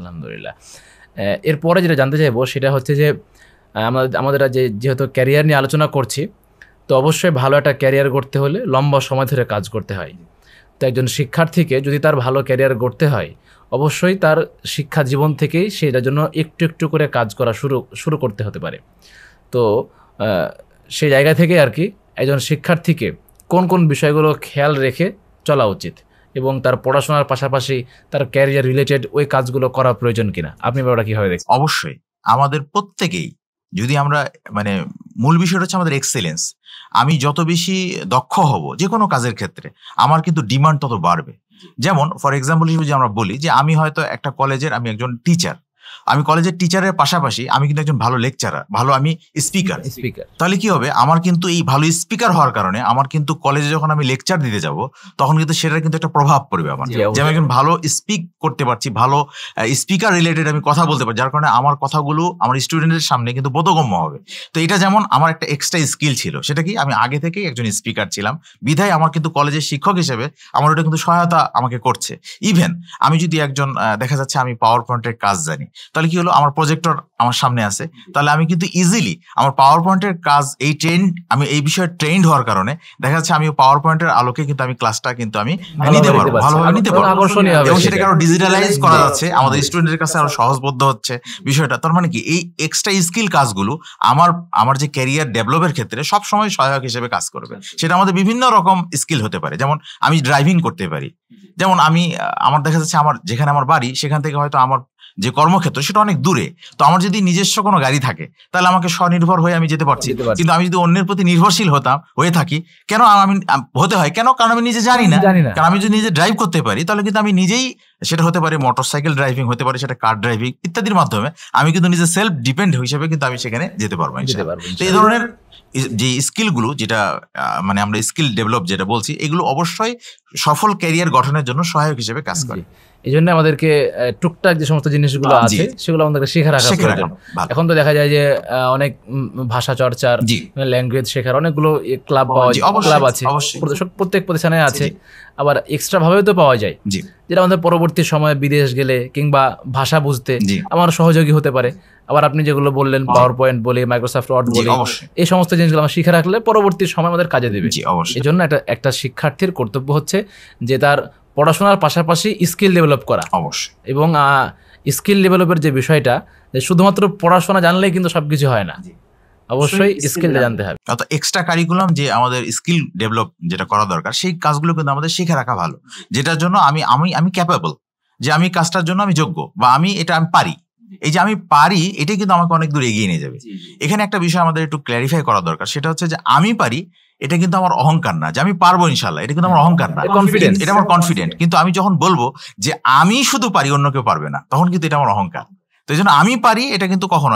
আলহামদুলিল্লাহ এরপরে যেটা জানতে চাইবো সেটা হচ্ছে যে আমাদের আমাদের যে যেহেতু ক্যারিয়ার নিয়ে আলোচনা করছি তো অবশ্যই ভালো একটা ক্যারিয়ার গড়তে হলে লম্বা সময় ধরে কাজ করতে হয় তো একজন শিক্ষার্থীকে যদি তার ভালো ক্যারিয়ার গড়তে হয় অবশ্যই তার শিক্ষা জীবন থেকেই সেটার জন্য একটু একটু করে কাজ করা শুরু শুরু করতে হতে পারে তো সেই জায়গা থেকে আর কি একজন শিক্ষার্থীকে কোন কোন বিষয়গুলো খেয়াল রেখে চলা উচিত এবং তার পড়াশোনার পাশাপাশি তার ক্যারিয়ার রিলেটেড ওই কাজগুলো করা প্রয়োজন কিনা আপনি ব্যাপারটা কীভাবে দেখছেন অবশ্যই আমাদের প্রত্যেকেই যদি আমরা মানে মূল বিষয়টা হচ্ছে আমাদের এক্সেলেন্স আমি যত বেশি দক্ষ হব যে কোনো কাজের ক্ষেত্রে আমার কিন্তু ডিমান্ড তত বাড়বে যেমন ফর এক্সাম্পল হিসেবে যে আমরা বলি যে আমি হয়তো একটা কলেজের আমি একজন টিচার আমি কলেজের টিচারের পাশাপাশি আমি কিন্তু একজন ভালো লেকচারার ভালো আমি স্পিকার স্পিকার তাহলে কি হবে আমার কিন্তু এই ভালো স্পিকার হওয়ার কারণে আমার কিন্তু কলেজে যখন আমি লেকচার দিতে যাব তখন কিন্তু সেটার কিন্তু একটা প্রভাব পড়বে আমার যে আমি একজন ভালো স্পিক করতে পারছি ভালো স্পিকার রিলেটেড আমি কথা বলতে পারছি যার কারণে আমার কথাগুলো আমার স্টুডেন্টের সামনে কিন্তু বোধগম্য হবে তো এটা যেমন আমার একটা এক্সট্রা স্কিল ছিল সেটা কি আমি আগে থেকেই একজন স্পিকার ছিলাম বিধায় আমার কিন্তু কলেজের শিক্ষক হিসেবে আমার ওটা কিন্তু সহায়তা আমাকে করছে ইভেন আমি যদি একজন দেখা যাচ্ছে আমি পাওয়ার পয়েন্টের কাজ জানি তাহলে কি হলো আমার প্রজেক্টর আমার সামনে আছে তাহলে আমি কিন্তু ইজিলি আমার পাওয়ার পয়েন্টের কাজ এই ট্রেন আমি এই বিষয়ে ট্রেন্ড হওয়ার কারণে দেখা যাচ্ছে আমি পাওয়ার পয়েন্টের আলোকে কিন্তু আমি ক্লাসটা কিন্তু আমি নিতে পারবো ভালোভাবে নিতে পারবো এবং সেটাকে আরো ডিজিটালাইজ করা যাচ্ছে আমাদের স্টুডেন্টের কাছে আরো সহজবদ্ধ হচ্ছে বিষয়টা তার মানে কি এই এক্সট্রা স্কিল কাজগুলো আমার আমার যে ক্যারিয়ার ডেভেলপের ক্ষেত্রে সবসময় সহায়ক হিসেবে কাজ করবে সেটা আমাদের বিভিন্ন রকম স্কিল হতে পারে যেমন আমি ড্রাইভিং করতে পারি যেমন আমি আমার দেখা যাচ্ছে আমার যেখানে আমার বাড়ি সেখান থেকে হয়তো আমার যে কর্মক্ষেত্র সেটা অনেক দূরে তো আমার যদি নিজস্ব কোনো গাড়ি থাকে তাহলে আমাকে স্বনির্ভর হয়ে আমি যেতে পারছি কিন্তু আমি যদি অন্যের প্রতি নির্ভরশীল হতাম হয়ে থাকি কেন আমি হতে হয় কেন কারণ আমি নিজে জানি না কারণ আমি যদি নিজে ড্রাইভ করতে পারি তাহলে কিন্তু আমি নিজেই সেটা হতে পারে মোটরসাইকেল ড্রাইভিং হতে পারে সেটা কার ড্রাইভিং ইত্যাদির মাধ্যমে আমি কিন্তু নিজে সেলফ ডিপেন্ড হিসেবে কিন্তু আমি সেখানে যেতে পারবো তো এই ধরনের যে স্কিলগুলো যেটা মানে আমরা স্কিল ডেভেলপ যেটা বলছি এগুলো অবশ্যই সফল ক্যারিয়ার গঠনের জন্য সহায়ক হিসেবে কাজ করে এই জন্য আমাদেরকে টুকটাক যে সমস্ত জিনিসগুলো আছে সেগুলো আমাদেরকে শেখা রাখা এখন তো দেখা যায় যে অনেক ভাষা চর্চার ল্যাঙ্গুয়েজ শেখার অনেকগুলো ক্লাব পাওয়া যায় ক্লাব আছে প্রত্যেক প্রতিষ্ঠানে আছে আবার এক্সট্রা ভাবেও তো পাওয়া যায় যেটা আমাদের পরবর্তী সময়ে বিদেশ গেলে কিংবা ভাষা বুঝতে আমার সহযোগী হতে পারে আবার আপনি যেগুলো বললেন পাওয়ার পয়েন্ট বলে মাইক্রোসফট ওয়ার্ড বলে এই সমস্ত জিনিসগুলো আমরা শিখে রাখলে পরবর্তী সময় আমাদের কাজে দেবে এই জন্য একটা একটা শিক্ষার্থীর কর্তব্য হচ্ছে যে তার পড়াশোনার পাশাপাশি স্কিল ডেভেলপ করা অবশ্যই এবং স্কিল ডেভেলপের যে বিষয়টা শুধুমাত্র পড়াশোনা জানলেই কিন্তু সব কিছু হয় না অবশ্যই স্কিলটা জানতে হবে অর্থাৎ এক্সট্রা কারিকুলাম যে আমাদের স্কিল ডেভেলপ যেটা করা দরকার সেই কাজগুলো কিন্তু আমাদের শিখে রাখা ভালো যেটার জন্য আমি আমি আমি ক্যাপেবল যে আমি কাজটার জন্য আমি যোগ্য বা আমি এটা আমি পারি এই যে আমি পারি এটাই কিন্তু আমাকে অনেক দূর এগিয়ে নিয়ে যাবে এখানে একটা বিষয় আমাদের একটু ক্ল্যারিফাই করা দরকার সেটা হচ্ছে যে আমি পারি এটা কিন্তু আমার অহংকার না যে আমি পারবো ইনশাল্লাহ এটা কিন্তু আমার হ্যাঁ, অহংকার না কনফিডেন্স এটা আমার কনফিডেন্ট কিন্তু আমি যখন বলবো যে আমি শুধু পারি অন্য কেউ পারবে না তখন কিন্তু এটা আমার অহংকার তো এই জন্য আমি পারি এটা কিন্তু কখনো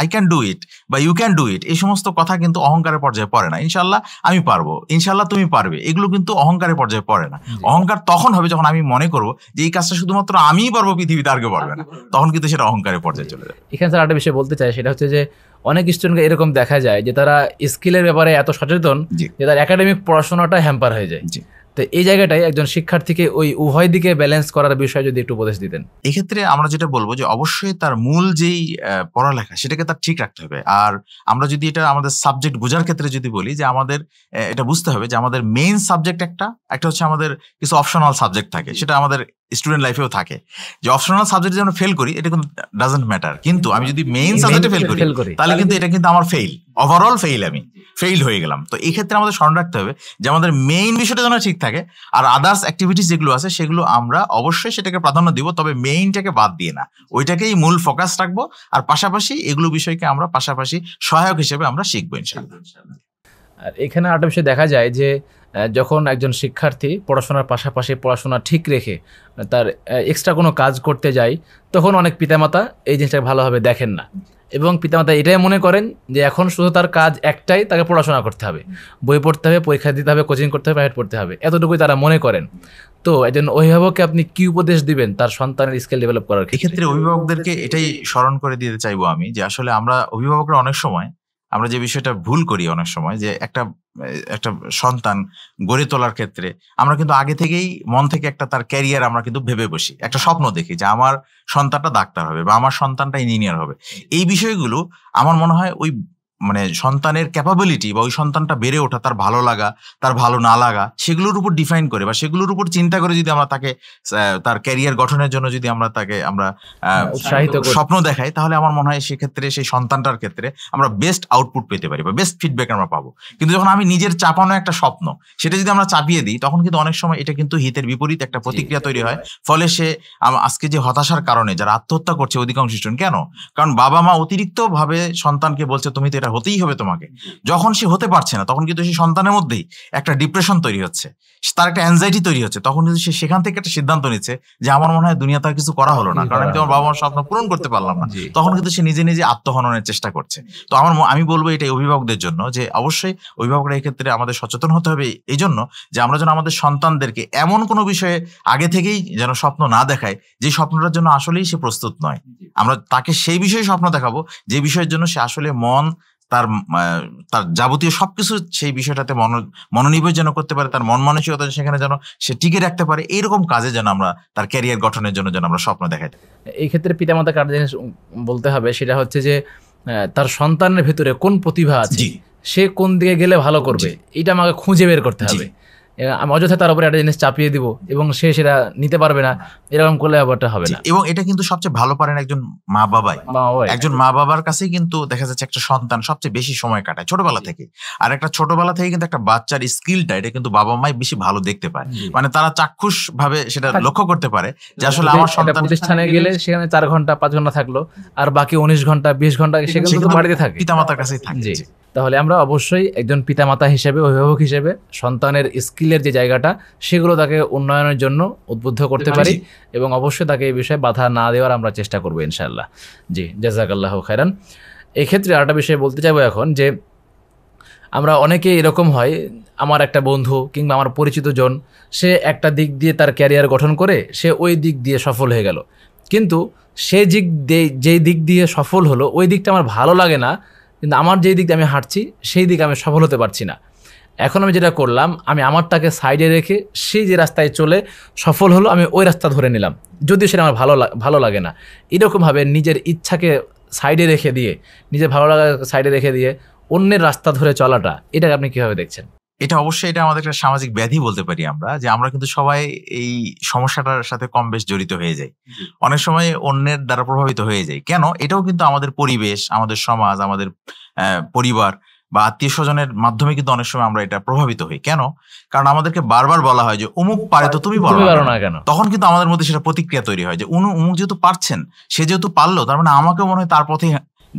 আই ক্যান ডু ইট বা ইউ ক্যান ডু ইট এই সমস্ত কথা কিন্তু অহংকারের পর্যায়ে পড়ে না ইনশাল্লাহ আমি পারবো ইনশাল্লাহ তুমি পারবে এগুলো কিন্তু অহংকারের পর্যায়ে পড়ে না অহংকার তখন হবে যখন আমি মনে করবো যে এই কাজটা শুধুমাত্র আমিই পারবো পৃথিবীতে আর কেউ পারবে না তখন কিন্তু সেটা অহংকারের পর্যায়ে চলে যায় এখানে স্যার একটা বিষয় বলতে চাই সেটা হচ্ছে যে অনেক স্টুডেন্টকে এরকম দেখা যায় যে তারা স্কিলের ব্যাপারে এত সচেতন যে তার একাডেমিক পড়াশোনাটা হ্যাম্পার হয়ে যায় তো এই জায়গাটাই একজন শিক্ষার্থীকে ওই উভয় দিকে ব্যালেন্স করার বিষয়ে যদি একটু উপদেশ দিতেন এক্ষেত্রে আমরা যেটা বলবো যে অবশ্যই তার মূল যেই পড়ালেখা সেটাকে তার ঠিক রাখতে হবে আর আমরা যদি এটা আমাদের সাবজেক্ট বোঝার ক্ষেত্রে যদি বলি যে আমাদের এটা বুঝতে হবে যে আমাদের মেইন সাবজেক্ট একটা একটা হচ্ছে আমাদের কিছু অপশনাল সাবজেক্ট থাকে সেটা আমাদের স্টুডেন্ট লাইফেও থাকে যে অপশনাল সাবজেক্ট যেন ফেল করি এটা কিন্তু ডাজেন্ট ম্যাটার কিন্তু আমি যদি মেইন সাবজেক্টে ফেল করি তাহলে কিন্তু এটা কিন্তু আমার ফেল ওভারঅল ফেল আমি ফেইল হয়ে গেলাম তো এই ক্ষেত্রে আমাদের স্মরণ রাখতে হবে যে আমাদের মেইন বিষয়টা যেন ঠিক থাকে আর আদার্স অ্যাক্টিভিটিস যেগুলো আছে সেগুলো আমরা অবশ্যই সেটাকে প্রাধান্য দিব তবে মেইনটাকে বাদ দিয়ে না ওইটাকেই মূল ফোকাস রাখবো আর পাশাপাশি এগুলো বিষয়কে আমরা পাশাপাশি সহায়ক হিসেবে আমরা শিখবো ইনশাআল্লাহ আর এখানে আরেকটা বিষয় দেখা যায় যে যখন একজন শিক্ষার্থী পড়াশোনার পাশাপাশি পড়াশোনা ঠিক রেখে তার এক্সট্রা কোনো কাজ করতে যায় তখন অনেক পিতামাতা এই জিনিসটাকে ভালোভাবে দেখেন না এবং পিতামাতা এটাই মনে করেন যে এখন শুধু তার কাজ একটাই তাকে পড়াশোনা করতে হবে বই পড়তে হবে পরীক্ষা দিতে হবে কোচিং করতে হবে প্রাইভেট পড়তে হবে এতটুকুই তারা মনে করেন তো একজন অভিভাবককে আপনি কি উপদেশ দিবেন তার সন্তানের স্কিল ডেভেলপ করার ক্ষেত্রে অভিভাবকদেরকে এটাই স্মরণ করে দিতে চাইবো আমি যে আসলে আমরা অভিভাবকরা অনেক সময় আমরা যে বিষয়টা ভুল করি অনেক সময় যে একটা একটা সন্তান গড়ে তোলার ক্ষেত্রে আমরা কিন্তু আগে থেকেই মন থেকে একটা তার ক্যারিয়ার আমরা কিন্তু ভেবে বসি একটা স্বপ্ন দেখি যে আমার সন্তানটা ডাক্তার হবে বা আমার সন্তানটা ইঞ্জিনিয়ার হবে এই বিষয়গুলো আমার মনে হয় ওই মানে সন্তানের ক্যাপাবিলিটি বা ওই সন্তানটা বেড়ে ওঠা তার ভালো লাগা তার ভালো না লাগা সেগুলোর উপর ডিফাইন করে বা সেগুলোর উপর চিন্তা করে যদি আমরা তাকে তার ক্যারিয়ার গঠনের জন্য যদি আমরা তাকে আমরা হ্যাঁ, উৎসাহিত স্বপ্ন দেখাই তাহলে আমার মনে হয় সেক্ষেত্রে সেই সন্তানটার ক্ষেত্রে আমরা বেস্ট আউটপুট পেতে পারি বা বেস্ট ফিডব্যাক আমরা পাবো কিন্তু যখন আমি নিজের চাপানো একটা স্বপ্ন সেটা যদি আমরা চাপিয়ে দিই তখন কিন্তু অনেক সময় এটা কিন্তু হিতের বিপরীত একটা প্রতিক্রিয়া তৈরি হয় ফলে সে আজকে যে হতাশার কারণে যারা আত্মহত্যা করছে অধিকাংশ কেন কারণ বাবা মা অতিরিক্তভাবে সন্তানকে বলছে তুমি তো এটা হতেই হবে তোমাকে যখন সে হতে পারছে না তখন কিন্তু সে সন্তানের মধ্যেই একটা ডিপ্রেশন তৈরি হচ্ছে তার একটা অ্যাংজাইটি তৈরি হচ্ছে তখন কিন্তু সে সেখান থেকে একটা সিদ্ধান্ত নিচ্ছে যে আমার মনে হয় দুনিয়াতে আর কিছু করা হলো না কারণ আমি তোমার বাবা মার স্বপ্ন পূরণ করতে পারলাম না তখন কিন্তু সে নিজে নিজে আত্মহননের চেষ্টা করছে তো আমার আমি বলবো এটা অভিভাবকদের জন্য যে অবশ্যই অভিভাবকরা এক্ষেত্রে আমাদের সচেতন হতে হবে এই জন্য যে আমরা যেন আমাদের সন্তানদেরকে এমন কোনো বিষয়ে আগে থেকেই যেন স্বপ্ন না দেখায় যে স্বপ্নটার জন্য আসলেই সে প্রস্তুত নয় আমরা তাকে সেই বিষয়ে স্বপ্ন দেখাবো যে বিষয়ের জন্য সে আসলে মন তার তার যাবতীয় সবকিছু সেই বিষয়টাতে মন মনোনিবেশ যেন করতে পারে তার মন মানসিকতা সেখানে যেন সে টিকে রাখতে পারে এইরকম কাজে যেন আমরা তার ক্যারিয়ার গঠনের জন্য যেন আমরা স্বপ্ন দেখাই এই ক্ষেত্রে পিতামাতা কার জিনিস বলতে হবে সেটা হচ্ছে যে তার সন্তানের ভেতরে কোন প্রতিভা আছে সে কোন দিকে গেলে ভালো করবে এটা আমাকে খুঁজে বের করতে হবে আমি অযথা তার উপরে একটা জিনিস চাপিয়ে দিব এবং সে সেটা নিতে পারবে না এরকম করলে ব্যাপারটা হবে না এবং এটা কিন্তু সবচেয়ে ভালো পারেন একজন মা বাবাই একজন মা বাবার কাছে কিন্তু দেখা যাচ্ছে একটা সন্তান সবচেয়ে বেশি সময় কাটায় ছোটবেলা থেকে আর একটা ছোটবেলা থেকে কিন্তু একটা বাচ্চার স্কিলটা এটা কিন্তু বাবা মাই বেশি ভালো দেখতে পায় মানে তারা চাক্ষুষ ভাবে সেটা হ্যাঁ। লক্ষ্য করতে পারে যে আসলে আমার সন্তান প্রতিষ্ঠানে গেলে সেখানে চার ঘন্টা পাঁচ ঘন্টা থাকলো আর বাকি উনিশ ঘন্টা বিশ ঘন্টা সেখানে বাড়িতে থাকে পিতামাতার কাছে থাকে তাহলে আমরা অবশ্যই একজন পিতামাতা হিসেবে অভিভাবক হিসেবে সন্তানের স্কিল স্কিলের যে জায়গাটা সেগুলো তাকে উন্নয়নের জন্য উদ্বুদ্ধ করতে পারি এবং অবশ্যই তাকে এই বিষয়ে বাধা না দেওয়ার আমরা চেষ্টা করবো ইনশাল্লাহ জি জাজাকাল্লাহ খায়রান এক্ষেত্রে আরেকটা বিষয়ে বলতে চাইবো এখন যে আমরা অনেকে এরকম হয় আমার একটা বন্ধু কিংবা আমার পরিচিত জন সে একটা দিক দিয়ে তার ক্যারিয়ার গঠন করে সে ওই দিক দিয়ে সফল হয়ে গেল কিন্তু সে দিক যেই দিক দিয়ে সফল হলো ওই দিকটা আমার ভালো লাগে না কিন্তু আমার যেই দিক আমি হাঁটছি সেই দিকে আমি সফল হতে পারছি না এখন আমি যেটা করলাম আমি আমারটাকে সাইডে রেখে সেই যে রাস্তায় চলে সফল হলো আমি ওই রাস্তা ধরে নিলাম যদিও সেটা আমার ভালো ভালো লাগে না এরকমভাবে নিজের ইচ্ছাকে সাইডে রেখে দিয়ে নিজের ভালো লাগা সাইডে রেখে দিয়ে অন্যের রাস্তা ধরে চলাটা এটাকে আপনি কীভাবে দেখছেন এটা অবশ্যই এটা আমাদের একটা সামাজিক ব্যাধি বলতে পারি আমরা যে আমরা কিন্তু সবাই এই সমস্যাটার সাথে কম বেশ জড়িত হয়ে যাই অনেক সময় অন্যের দ্বারা প্রভাবিত হয়ে যাই কেন এটাও কিন্তু আমাদের পরিবেশ আমাদের সমাজ আমাদের পরিবার বা আত্মীয় স্বজনের মাধ্যমে কিন্তু অনেক সময় আমরা এটা প্রভাবিত হই কেন কারণ আমাদেরকে বারবার বলা হয় যে অমুক পারে তো তুমি পারো না কেন তখন কিন্তু আমাদের মধ্যে সেটা প্রতিক্রিয়া তৈরি হয় যে উনি অমুক যেহেতু পারছেন সে যেহেতু পারলো তার মানে আমাকে মনে হয় তার পথে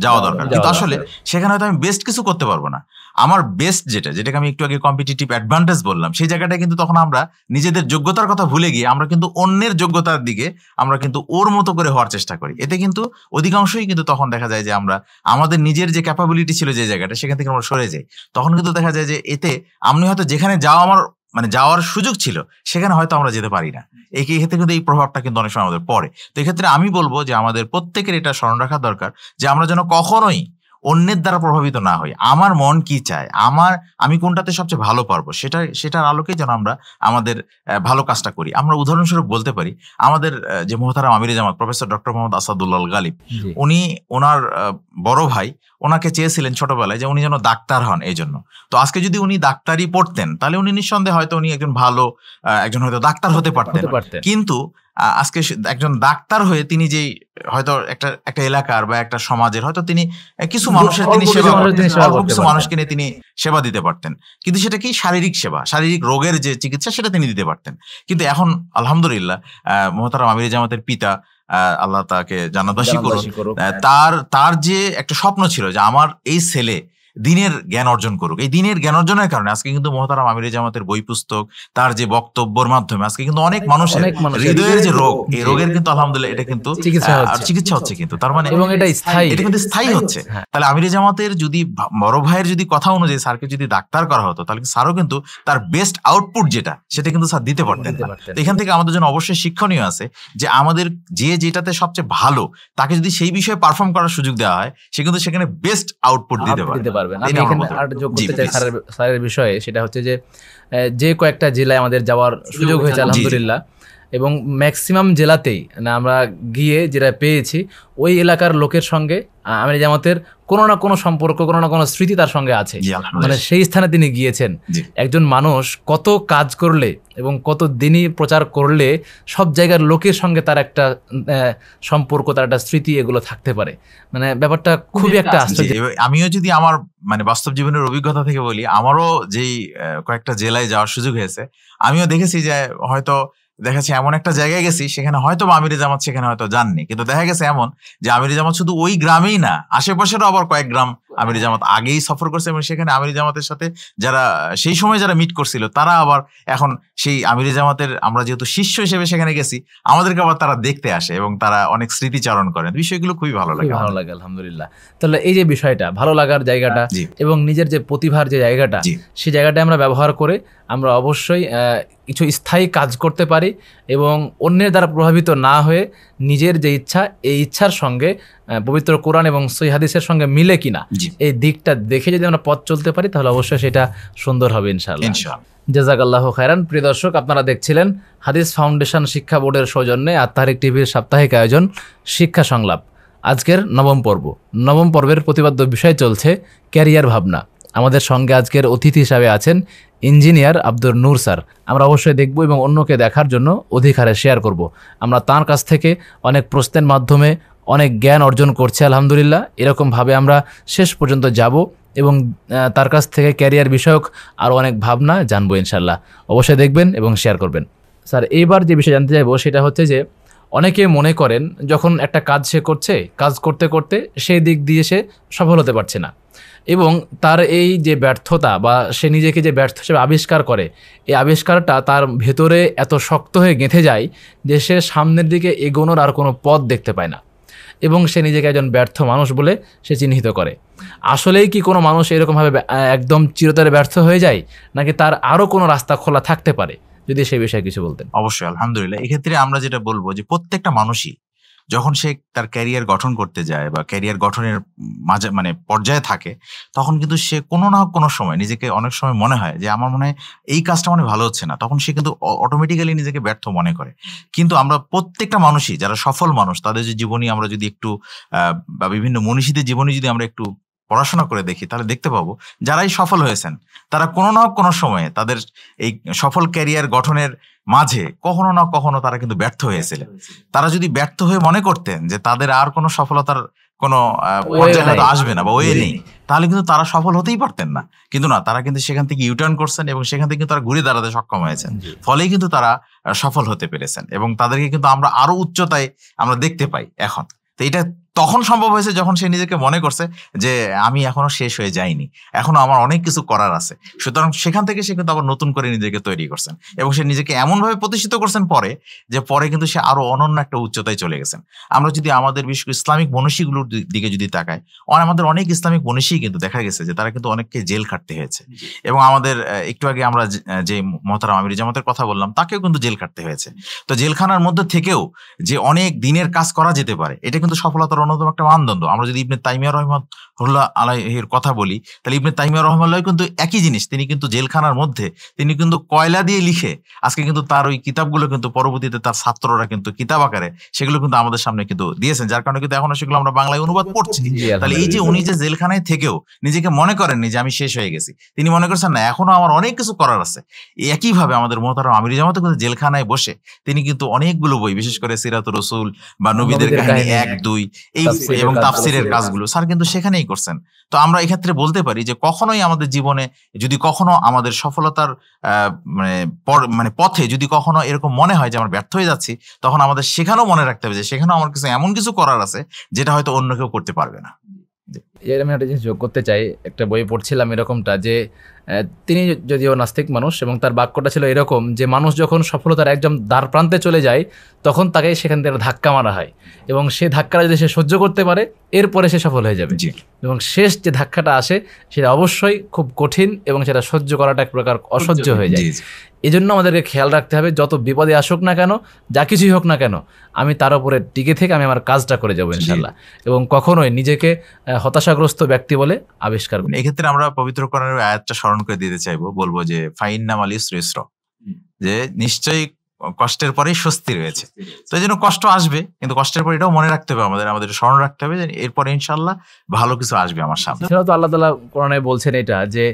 যাওয়া দরকার কিন্তু আসলে সেখানে হয়তো আমি বেস্ট কিছু করতে পারবো না আমার বেস্ট যেটা যেটাকে আমি একটু আগে কম্পিটিটিভ অ্যাডভান্টেজ বললাম সেই জায়গাটা কিন্তু তখন আমরা নিজেদের যোগ্যতার কথা ভুলে গিয়ে আমরা কিন্তু অন্যের যোগ্যতার দিকে আমরা কিন্তু ওর মতো করে হওয়ার চেষ্টা করি এতে কিন্তু অধিকাংশই কিন্তু তখন দেখা যায় যে আমরা আমাদের নিজের যে ক্যাপাবিলিটি ছিল যে জায়গাটা সেখান থেকে আমরা সরে যাই তখন কিন্তু দেখা যায় যে এতে আমি হয়তো যেখানে যাওয়া আমার মানে যাওয়ার সুযোগ ছিল সেখানে হয়তো আমরা যেতে পারি না এই ক্ষেত্রে কিন্তু এই প্রভাবটা কিন্তু অনেক সময় আমাদের পড়ে তো এক্ষেত্রে আমি বলবো যে আমাদের প্রত্যেকের এটা স্মরণ রাখা দরকার যে আমরা যেন কখনোই অন্যের দ্বারা প্রভাবিত না হই আমার মন কি চায় আমার আমি কোনটাতে সবচেয়ে ভালো পারবো সেটা সেটার আলোকে যেন আমরা আমাদের ভালো কাজটা করি আমরা উদাহরণস্বরূপ বলতে পারি আমাদের যে মোহতারাম আমির জামাত প্রফেসর ডক্টর মোহাম্মদ আসাদুল্লাহ গালিব উনি ওনার বড় ভাই ওনাকে চেয়েছিলেন ছোটবেলায় যে উনি যেন ডাক্তার হন এই জন্য তো আজকে যদি উনি ডাক্তারই পড়তেন তাহলে উনি নিঃসন্দেহে হয়তো উনি একজন ভালো একজন হয়তো ডাক্তার হতে পারতেন কিন্তু আজকে একজন ডাক্তার হয়ে তিনি যেই হয়তো একটা একটা এলাকার বা একটা সমাজের হয়তো তিনি কিছু মানুষের তিনি সেবা অল্প কিছু মানুষকে নিয়ে তিনি সেবা দিতে পারতেন কিন্তু সেটা কি শারীরিক সেবা শারীরিক রোগের যে চিকিৎসা সেটা তিনি দিতে পারতেন কিন্তু এখন আলহামদুলিল্লাহ মোহতারাম আমির জামাতের পিতা আল্লাহ তাকে জানাদাসী করুন তার তার যে একটা স্বপ্ন ছিল যে আমার এই ছেলে দিনের জ্ঞান অর্জন করুক এই দিনের জ্ঞান অর্জনের কারণে আজকে কিন্তু মহতারাম আমির জামাতের বই পুস্তক তার যে বক্তব্যের মাধ্যমে আজকে কিন্তু অনেক মানুষের হৃদয়ের যে রোগ এই রোগের কিন্তু আলহামদুলিল্লাহ এটা কিন্তু চিকিৎসা হচ্ছে কিন্তু তার মানে এবং এটা স্থায়ী এটা কিন্তু স্থায়ী হচ্ছে হ্যাঁ। তাহলে আমির জামাতের যদি বড় ভাইয়ের যদি কথা অনুযায়ী স্যারকে যদি ডাক্তার করা হতো তাহলে স্যারও কিন্তু তার বেস্ট আউটপুট যেটা সেটা কিন্তু স্যার দিতে পারতেন এখান থেকে আমাদের জন্য অবশ্যই শিক্ষণীয় আছে যে আমাদের যে যেটাতে সবচেয়ে ভালো তাকে যদি সেই বিষয়ে পারফর্ম করার সুযোগ দেওয়া হয় সে কিন্তু সেখানে বেস্ট আউটপুট দিতে পারে পারবেন আমি এখানে আর যোগ করতে চাই স্যারের স্যারের বিষয়ে সেটা হচ্ছে যে যে কয়েকটা জেলায় আমাদের যাওয়ার সুযোগ হয়েছে আলহামদুলিল্লাহ এবং ম্যাক্সিমাম জেলাতেই মানে আমরা গিয়ে যেটা পেয়েছি ওই এলাকার লোকের সঙ্গে আমির জামাতের কোনো না কোনো সম্পর্ক কোনো না কোনো স্মৃতি তার সঙ্গে আছে মানে সেই স্থানে তিনি গিয়েছেন একজন মানুষ কত কাজ করলে এবং কত দিনই প্রচার করলে সব জায়গার লোকের সঙ্গে তার একটা সম্পর্ক তার একটা স্মৃতি এগুলো থাকতে পারে মানে ব্যাপারটা খুবই একটা আশ্চর্য আমিও যদি আমার মানে বাস্তব জীবনের অভিজ্ঞতা থেকে বলি আমারও যেই কয়েকটা জেলায় যাওয়ার সুযোগ হয়েছে আমিও দেখেছি যে হয়তো দেখা যাচ্ছে এমন একটা জায়গায় গেছি সেখানে হয়তো আমিরি জামাত সেখানে হয়তো যাননি কিন্তু দেখা গেছে এমন যে আমিরি জামাত শুধু ওই গ্রামেই না আশেপাশেরও আবার কয়েক গ্রাম আমির জামাত আগেই সফর করছে এবং সেখানে আমির জামাতের সাথে যারা সেই সময় যারা মিট করছিল তারা আবার এখন সেই আমির জামাতের আমরা যেহেতু শিষ্য হিসেবে সেখানে গেছি আমাদেরকে আবার তারা দেখতে আসে এবং তারা অনেক স্মৃতিচারণ করেন বিষয়গুলো খুবই ভালো লাগে ভালো লাগে আলহামদুলিল্লাহ তাহলে এই যে বিষয়টা ভালো লাগার জায়গাটা এবং নিজের যে প্রতিভার যে জায়গাটা সেই জায়গাটা আমরা ব্যবহার করে আমরা অবশ্যই কিছু স্থায়ী কাজ করতে পারি এবং অন্যের দ্বারা প্রভাবিত না হয়ে নিজের যে ইচ্ছা এই ইচ্ছার সঙ্গে পবিত্র কোরআন এবং সই হাদিসের সঙ্গে মিলে কিনা এই দিকটা দেখে যদি আমরা পথ চলতে পারি তাহলে অবশ্যই সেটা সুন্দর হবে ইনশাআল্লাহ জাজাকাল্লাহ খায়রান প্রিয় দর্শক আপনারা দেখছিলেন হাদিস ফাউন্ডেশন শিক্ষা বোর্ডের সৌজন্যে আত্মারিক টিভির সাপ্তাহিক আয়োজন শিক্ষা সংলাপ আজকের নবম পর্ব নবম পর্বের প্রতিবাদ্য বিষয় চলছে ক্যারিয়ার ভাবনা আমাদের সঙ্গে আজকের অতিথি হিসাবে আছেন ইঞ্জিনিয়ার আব্দুর নূর স্যার আমরা অবশ্যই দেখব এবং অন্যকে দেখার জন্য অধিকারে শেয়ার করব আমরা তার কাছ থেকে অনেক প্রশ্নের মাধ্যমে অনেক জ্ঞান অর্জন করছে আলহামদুলিল্লাহ এরকমভাবে আমরা শেষ পর্যন্ত যাব এবং তার কাছ থেকে ক্যারিয়ার বিষয়ক আরও অনেক ভাবনা জানবো ইনশাল্লাহ অবশ্যই দেখবেন এবং শেয়ার করবেন স্যার এইবার যে বিষয় জানতে চাইবো সেটা হচ্ছে যে অনেকে মনে করেন যখন একটা কাজ সে করছে কাজ করতে করতে সেই দিক দিয়ে সে সফল হতে পারছে না এবং তার এই যে ব্যর্থতা বা সে নিজেকে যে ব্যর্থ হিসেবে আবিষ্কার করে এই আবিষ্কারটা তার ভেতরে এত শক্ত হয়ে গেঁথে যায় যে সে সামনের দিকে এগোনোর আর কোনো পথ দেখতে পায় না এবং সে নিজেকে একজন ব্যর্থ মানুষ বলে সে চিহ্নিত করে আসলেই কি কোনো মানুষ এরকমভাবে একদম চিরতরে ব্যর্থ হয়ে যায় নাকি তার আরও কোনো রাস্তা খোলা থাকতে পারে যদি সেই বিষয়ে কিছু বলতেন অবশ্যই আলহামদুলিল্লাহ এক্ষেত্রে আমরা যেটা বলবো যে প্রত্যেকটা মানুষই যখন সে তার ক্যারিয়ার গঠন করতে যায় বা ক্যারিয়ার গঠনের মাঝে মানে পর্যায়ে থাকে তখন কিন্তু সে কোনো না কোনো সময় নিজেকে অনেক সময় মনে হয় যে আমার মনে হয় এই কাজটা মানে ভালো হচ্ছে না তখন সে কিন্তু অটোমেটিক্যালি নিজেকে ব্যর্থ মনে করে কিন্তু আমরা প্রত্যেকটা মানুষই যারা সফল মানুষ তাদের যে জীবনী আমরা যদি একটু বা বিভিন্ন মনীষীদের জীবনী যদি আমরা একটু পড়াশোনা করে দেখি তাহলে দেখতে পাবো যারাই সফল হয়েছেন তারা কোনো না কোনো সময়ে তাদের এই সফল ক্যারিয়ার গঠনের মাঝে কখনো না কখনো তারা কিন্তু ব্যর্থ হয়েছিলেন তারা যদি ব্যর্থ হয়ে মনে করতেন যে তাদের আর কোনো সফলতার কোনো পর্যায়ে আসবে না বা ওয়ে নেই তাহলে কিন্তু তারা সফল হতেই পারতেন না কিন্তু না তারা কিন্তু সেখান থেকে ইউটার্ন করছেন এবং সেখান থেকে তারা ঘুরে দাঁড়াতে সক্ষম হয়েছেন ফলেই কিন্তু তারা সফল হতে পেরেছেন এবং তাদেরকে কিন্তু আমরা আরো উচ্চতায় আমরা দেখতে পাই এখন তো এটা তখন সম্ভব হয়েছে যখন সে নিজেকে মনে করছে যে আমি এখনো শেষ হয়ে যাইনি এখনো আমার অনেক কিছু করার আছে সুতরাং সেখান থেকে সে কিন্তু আবার নতুন করে নিজেকে তৈরি করছেন এবং সে নিজেকে এমনভাবে প্রতিষ্ঠিত করছেন পরে যে পরে কিন্তু সে আরো অনন্য একটা উচ্চতায় চলে গেছেন আমরা যদি আমাদের বিশেষ ইসলামিক মনীষীগুলোর দিকে যদি তাকাই আমাদের অনেক ইসলামিক মনীষী কিন্তু দেখা গেছে যে তারা কিন্তু অনেককে জেল খাটতে হয়েছে এবং আমাদের একটু আগে আমরা যে মহতারাম আমির জামাতের কথা বললাম তাকেও কিন্তু জেল খাটতে হয়েছে তো জেলখানার মধ্যে থেকেও যে অনেক দিনের কাজ করা যেতে পারে এটা কিন্তু সফলতার অন্যতম একটা মানদণ্ড আমরা যদি ইবনে তাইমিয়া রহমতুল্লাহ আলাইহির কথা বলি তাহলে ইবনে তাইমিয়া রহমাল্লাহ কিন্তু একই জিনিস তিনি কিন্তু জেলখানার মধ্যে তিনি কিন্তু কয়লা দিয়ে লিখে আজকে কিন্তু তার ওই কিতাবগুলো কিন্তু পরবর্তীতে তার ছাত্ররা কিন্তু কিতাব আকারে সেগুলো কিন্তু আমাদের সামনে কিন্তু দিয়েছেন যার কারণে কিন্তু এখনো সেগুলো আমরা বাংলায় অনুবাদ করছি তাহলে এই যে উনি যে জেলখানায় থেকেও নিজেকে মনে করেননি যে আমি শেষ হয়ে গেছি তিনি মনে করছেন না এখনো আমার অনেক কিছু করার আছে একইভাবে আমাদের মহতার আমির জামাতে কিন্তু জেলখানায় বসে তিনি কিন্তু অনেকগুলো বই বিশেষ করে সিরাত রসুল বা নবীদের কাহিনী এক দুই এই এবং তাফসিরের কাজগুলো স্যার কিন্তু সেখানেই করছেন তো আমরা এক্ষেত্রে বলতে পারি যে কখনোই আমাদের জীবনে যদি কখনো আমাদের সফলতার মানে মানে পথে যদি কখনো এরকম মনে হয় যে আমরা ব্যর্থ হয়ে যাচ্ছি তখন আমাদের সেখানেও মনে রাখতে হবে যে সেখানেও আমার কিছু এমন কিছু করার আছে যেটা হয়তো অন্য কেউ করতে পারবে না এর আমি একটা জিনিস যোগ করতে চাই একটা বই পড়ছিলাম এরকমটা যে তিনি যদিও নাস্তিক মানুষ এবং তার বাক্যটা ছিল এরকম যে মানুষ যখন সফলতার একদম দ্বার প্রান্তে চলে যায় তখন তাকে সেখান থেকে ধাক্কা মারা হয় এবং সে ধাক্কাটা যদি সে সহ্য করতে পারে এরপরে সে সফল হয়ে যাবে এবং শেষ যে ধাক্কাটা আসে সেটা অবশ্যই খুব কঠিন এবং সেটা সহ্য করাটা এক প্রকার অসহ্য হয়ে যায় এই জন্য আমাদেরকে খেয়াল রাখতে হবে যত বিপদে আসুক না কেন যা কিছুই হোক না কেন আমি তার উপরে টিকে থেকে আমি আমার কাজটা করে যাবো ইনশাল্লাহ এবং কখনোই নিজেকে হতাশা নেশাগ্রস্ত ব্যক্তি বলে আবিষ্কার করেন মানে এক্ষেত্রে আমরা পবিত্র করার আয়াতটা স্মরণ করে দিতে চাইবো বলবো যে ফাইন নাম আলী শ্রেষ্ঠ যে নিশ্চয়ই কষ্টের পরেই স্বস্তি রয়েছে তো এই জন্য কষ্ট আসবে কিন্তু কষ্টের পর এটাও মনে রাখতে হবে আমাদের আমাদের স্মরণ রাখতে হবে যে এরপরে ইনশাল্লাহ ভালো কিছু আসবে আমার সামনে সেটা তো আল্লাহ তালা কোরআনে বলছেন এটা যে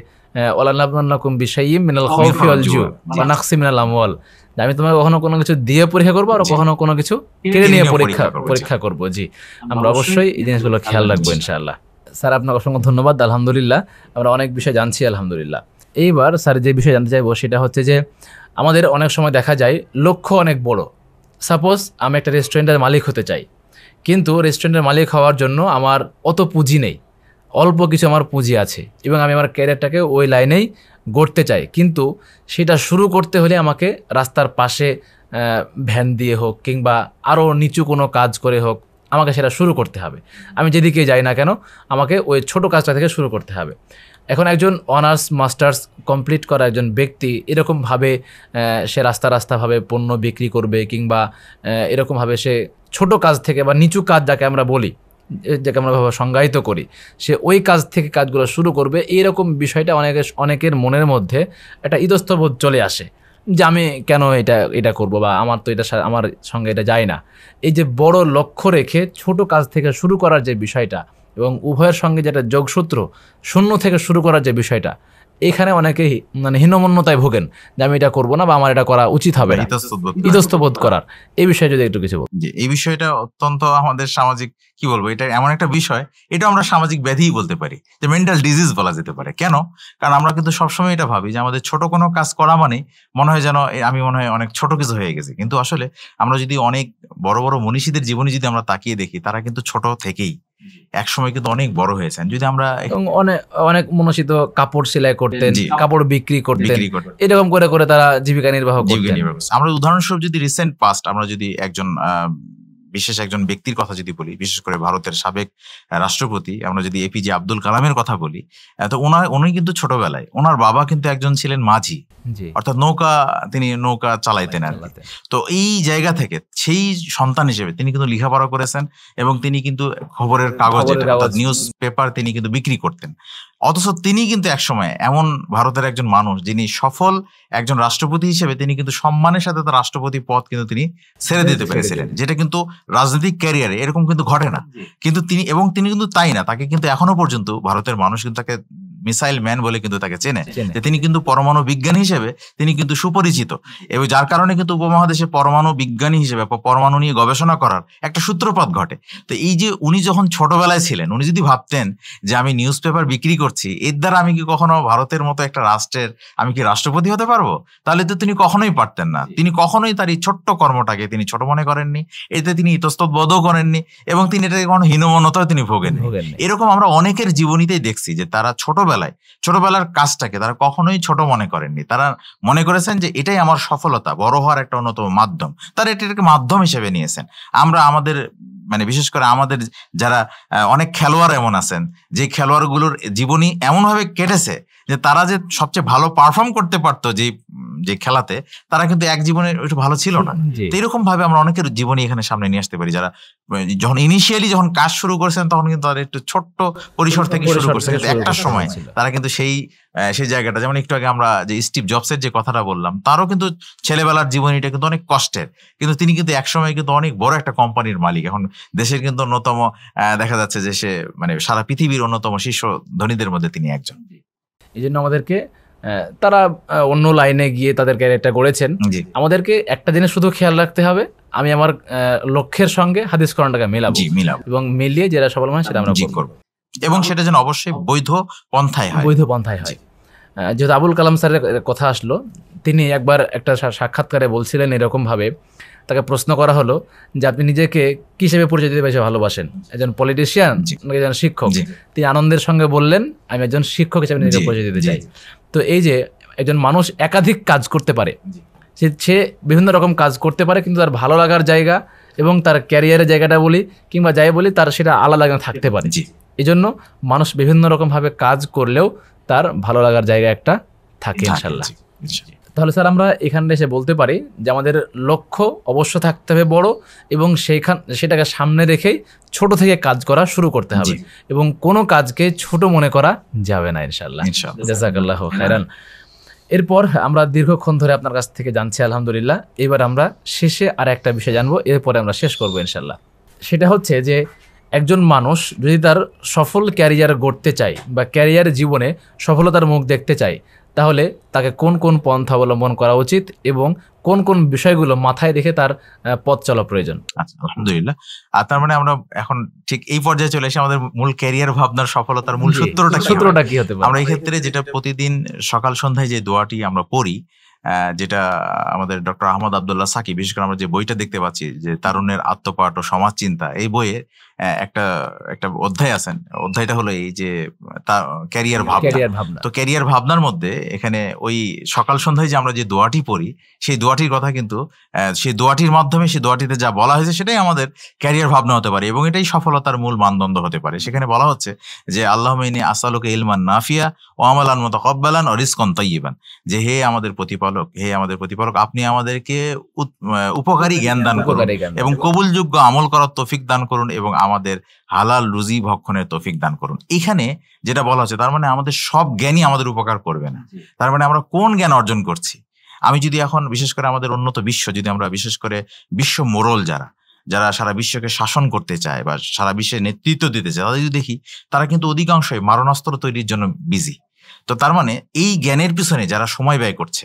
আমি তোমাকে কখনো কোনো কিছু দিয়ে পরীক্ষা করবো আর কখনো কোনো কিছু কেড়ে নিয়ে পরীক্ষা পরীক্ষা করবো জি আমরা অবশ্যই এই জিনিসগুলো খেয়াল রাখবো ইনশাআল্লাহ স্যার আপনার অসংখ্য ধন্যবাদ আলহামদুলিল্লাহ আমরা অনেক বিষয় জানছি আলহামদুলিল্লাহ এইবার স্যার যে বিষয়ে জানতে চাইবো সেটা হচ্ছে যে আমাদের অনেক সময় দেখা যায় লক্ষ্য অনেক বড় সাপোজ আমি একটা রেস্টুরেন্টের মালিক হতে চাই কিন্তু রেস্টুরেন্টের মালিক হওয়ার জন্য আমার অত পুঁজি নেই অল্প কিছু আমার পুঁজি আছে এবং আমি আমার ক্যারিয়ারটাকে ওই লাইনেই গড়তে চাই কিন্তু সেটা শুরু করতে হলে আমাকে রাস্তার পাশে ভ্যান দিয়ে হোক কিংবা আরও নিচু কোনো কাজ করে হোক আমাকে সেটা শুরু করতে হবে আমি যেদিকে যাই না কেন আমাকে ওই ছোট কাজটা থেকে শুরু করতে হবে এখন একজন অনার্স মাস্টার্স কমপ্লিট করা একজন ব্যক্তি এরকমভাবে সে রাস্তা রাস্তাভাবে পণ্য বিক্রি করবে কিংবা এরকমভাবে সে ছোট কাজ থেকে বা নিচু কাজ যাকে আমরা বলি যাকে আমরা ভাবে সংজ্ঞায়িত করি সে ওই কাজ থেকে কাজগুলো শুরু করবে এইরকম বিষয়টা অনেকের অনেকের মনের মধ্যে একটা ইতস্তবোধ চলে আসে যে আমি কেন এটা এটা করব বা আমার তো এটা আমার সঙ্গে এটা যায় না এই যে বড় লক্ষ্য রেখে ছোট কাজ থেকে শুরু করার যে বিষয়টা এবং উভয়ের সঙ্গে যেটা যোগসূত্র শূন্য থেকে শুরু করার যে বিষয়টা এখানে অনেকে মানে হীনমন্যতায় ভোগেন যে আমি এটা করবো না বা আমার এটা করা উচিত হবে ইতস্তবোধ করার এই বিষয়ে যদি একটু কিছু বলি এই বিষয়টা অত্যন্ত আমাদের সামাজিক কি বলবো এটা এমন একটা বিষয় এটা আমরা সামাজিক ব্যাধিই বলতে পারি যে মেন্টাল ডিজিজ বলা যেতে পারে কেন কারণ আমরা কিন্তু সবসময় এটা ভাবি যে আমাদের ছোট কোনো কাজ করা মানে মনে হয় যেন আমি মনে হয় অনেক ছোট কিছু হয়ে গেছে কিন্তু আসলে আমরা যদি অনেক বড় বড় মনীষীদের জীবনে যদি আমরা তাকিয়ে দেখি তারা কিন্তু ছোট থেকেই একসময় কিন্তু অনেক বড় হয়েছেন যদি আমরা অনেক অনেক মনসিত কাপড় সেলাই করতেন কাপড় বিক্রি করতেন এরকম করে করে তারা জীবিকা নির্বাহ জীবিকা নির্বাহ আমরা উদাহরণস্বরূপ যদি রিসেন্ট পাস্ট আমরা যদি একজন বিশেষ একজন ব্যক্তির কথা যদি বলি বিশেষ করে ভারতের সাবেক রাষ্ট্রপতি আমরা যদি এপিজে আব্দুল কালামের কথা বলি তো ওনার উনি কিন্তু ছোটবেলায় ওনার বাবা কিন্তু একজন ছিলেন মাঝি অর্থাৎ নৌকা তিনি নৌকা চালাইতেন আর তো এই জায়গা থেকে সেই সন্তান হিসেবে তিনি কিন্তু লেখাপড়া করেছেন এবং তিনি কিন্তু খবরের কাগজ নিউজ পেপার তিনি কিন্তু বিক্রি করতেন অথচ তিনি কিন্তু একসময় এমন ভারতের একজন মানুষ যিনি সফল একজন রাষ্ট্রপতি হিসেবে তিনি কিন্তু সম্মানের সাথে তার রাষ্ট্রপতি পদ কিন্তু তিনি ছেড়ে দিতে পেরেছিলেন যেটা কিন্তু রাজনৈতিক ক্যারিয়ারে এরকম কিন্তু ঘটে না কিন্তু তিনি এবং তিনি কিন্তু তাই না তাকে কিন্তু এখনো পর্যন্ত ভারতের মানুষ কিন্তু তাকে মিসাইল ম্যান বলে কিন্তু তাকে চেনে তিনি কিন্তু পরমাণু বিজ্ঞান হিসেবে তিনি কিন্তু সুপরিচিত এবং যার কারণে কিন্তু উপমহাদেশে পরমাণু বিজ্ঞানী হিসেবে পরমাণু নিয়ে গবেষণা করার একটা সূত্রপাত ঘটে তো এই যে উনি যখন ছোটবেলায় ছিলেন উনি যদি ভাবতেন যে আমি নিউজ পেপার বিক্রি করছি এর দ্বারা আমি কি কখনো ভারতের মতো একটা রাষ্ট্রের আমি কি রাষ্ট্রপতি হতে পারবো তাহলে তো তিনি কখনোই পারতেন না তিনি কখনোই তার এই ছোট্ট কর্মটাকে তিনি ছোট মনে করেননি এতে তিনি ইতস্তত বোধও করেননি এবং তিনি এটাকে কোনো হীনমনতাও তিনি ভোগেন এরকম আমরা অনেকের জীবনীতেই দেখছি যে তারা ছোটবেলা ছোটবেলায় ছোটবেলার কাজটাকে তারা কখনোই ছোট মনে করেননি তারা মনে করেছেন যে এটাই আমার সফলতা বড় হওয়ার একটা অন্যতম মাধ্যম তারা এটাকে মাধ্যম হিসেবে নিয়েছেন আমরা আমাদের মানে বিশেষ করে আমাদের যারা অনেক খেলোয়াড় এমন আছেন যে খেলোয়াড়গুলোর জীবনী এমনভাবে কেটেছে যে তারা যে সবচেয়ে ভালো পারফর্ম করতে পারতো যে যে খেলাতে তারা কিন্তু এক জীবনে একটু ভালো ছিল না এরকম ভাবে আমরা অনেকের জীবনী এখানে সামনে নিয়ে আসতে পারি যারা যখন ইনিশিয়ালি যখন কাজ শুরু করেছেন তখন কিন্তু তাদের একটু ছোট্ট পরিসর থেকে শুরু করছে কিন্তু একটা সময় তারা কিন্তু সেই সেই জায়গাটা যেমন একটু আগে আমরা যে স্টিভ জবসের যে কথাটা বললাম তারও কিন্তু ছেলেবেলার জীবনীটা কিন্তু অনেক কষ্টের কিন্তু তিনি কিন্তু একসময় কিন্তু অনেক বড় একটা কোম্পানির মালিক এখন দেশের কিন্তু অন্যতম দেখা যাচ্ছে যে সে মানে সারা পৃথিবীর অন্যতম শীর্ষ ধনীদের মধ্যে তিনি একজন এই জন্য আমাদেরকে তারা অন্য লাইনে গিয়ে তাদের ক্যারিয়ারটা গড়েছেন আমাদেরকে একটা জিনিস শুধু খেয়াল রাখতে হবে আমি আমার লক্ষ্যের সঙ্গে হাদিস কোরআনটাকে মেলাবো মিলাম এবং মিলিয়ে যেটা সফল হয় সেটা আমরা করবো এবং সেটা যেন অবশ্যই বৈধ পন্থায় হয় বৈধ পন্থায় হয় যেহেতু আবুল কালাম স্যারের কথা আসলো তিনি একবার একটা সাক্ষাৎকারে বলছিলেন এরকমভাবে তাকে প্রশ্ন করা হলো যে আপনি নিজেকে কী হিসেবে পরিচয় দিতে বেশি ভালোবাসেন একজন পলিটিশিয়ান একজন শিক্ষক তিনি আনন্দের সঙ্গে বললেন আমি একজন শিক্ষক হিসেবে নিজেকে পরিচয় দিতে চাই তো এই যে একজন মানুষ একাধিক কাজ করতে পারে সে সে বিভিন্ন রকম কাজ করতে পারে কিন্তু তার ভালো লাগার জায়গা এবং তার ক্যারিয়ারের জায়গাটা বলি কিংবা যাই বলি তার সেটা আলাদা থাকতে পারে এই জন্য মানুষ বিভিন্ন রকমভাবে কাজ করলেও তার ভালো লাগার জায়গা একটা থাকে ইনশাল্লাহ তাহলে স্যার আমরা এখানে এসে বলতে পারি যে আমাদের লক্ষ্য অবশ্য থাকতে হবে বড় এবং সেইখান সেটাকে সামনে রেখেই ছোট থেকে কাজ করা শুরু করতে হবে এবং কোনো কাজকে ছোট মনে করা যাবে না ইনশাল্লাহ জাজাকাল্লাহ খায়রান এরপর আমরা দীর্ঘক্ষণ ধরে আপনার কাছ থেকে জানছি আলহামদুলিল্লাহ এবার আমরা শেষে আর একটা বিষয় জানবো এরপরে আমরা শেষ করবো ইনশাল্লাহ সেটা হচ্ছে যে একজন মানুষ যদি তার সফল ক্যারিয়ার গড়তে চায় বা ক্যারিয়ার জীবনে সফলতার মুখ দেখতে চায় তাহলে তাকে কোন কোন পন্থা অবলম্বন করা উচিত এবং কোন কোন বিষয়গুলো মাথায় রেখে তার পথ চলা প্রয়োজন আচ্ছা, আলহামদুলিল্লাহ আর তার মানে আমরা এখন ঠিক এই পর্যায়ে চলে এসে আমাদের মূল ক্যারিয়ার ভাবনার সফলতার মূল সূত্রটা সূত্রটা কি হতে পারে আমরা এই ক্ষেত্রে যেটা প্রতিদিন সকাল সন্ধ্যায় যে দোয়াটি আমরা পড়ি যেটা আমাদের ডক্টর আহমদ আবদুল্লাহ সাকি বিশেষ করে আমরা যে বইটা দেখতে পাচ্ছি যে তারুণের আত্মপাঠ ও সমাজ চিন্তা এই বইয়ে একটা একটা অধ্যায় আছেন অধ্যায়টা হলো এই যে তা ক্যারিয়ার ভাবনা তো ক্যারিয়ার ভাবনার মধ্যে এখানে ওই সকাল সন্ধ্যায় যে আমরা যে দোয়াটি পড়ি সেই দোয়াটির কথা কিন্তু সেই দোয়াটির মাধ্যমে সেই দোয়াটিতে যা বলা হয়েছে সেটাই আমাদের ক্যারিয়ার ভাবনা হতে পারে এবং এটাই সফলতার মূল মানদণ্ড হতে পারে সেখানে বলা হচ্ছে যে আল্লাহ মিনী আসালুকে ইলমান নাফিয়া ও আমালান মতো কব্বালান ও রিস্কন তৈবান যে হে আমাদের প্রতিপালক হে আমাদের প্রতিপালক আপনি আমাদেরকে উপকারী জ্ঞান দান করুন এবং কবুলযোগ্য আমল করার তৌফিক দান করুন এবং আমাদের হালাল রুজি ভক্ষণের তৌফিক দান করুন এখানে যেটা বলা হচ্ছে তার মানে আমাদের সব জ্ঞানই আমাদের উপকার করবে না তার মানে আমরা কোন জ্ঞান অর্জন করছি আমি যদি এখন বিশেষ করে আমাদের উন্নত বিশ্ব যদি আমরা বিশেষ করে বিশ্ব মোরল যারা যারা সারা বিশ্বকে শাসন করতে চায় বা সারা বিশ্বে নেতৃত্ব দিতে চায় তাদের যদি দেখি তারা কিন্তু অধিকাংশই মারণাস্ত্র তৈরির জন্য বিজি তো তার মানে এই জ্ঞানের পিছনে যারা সময় ব্যয় করছে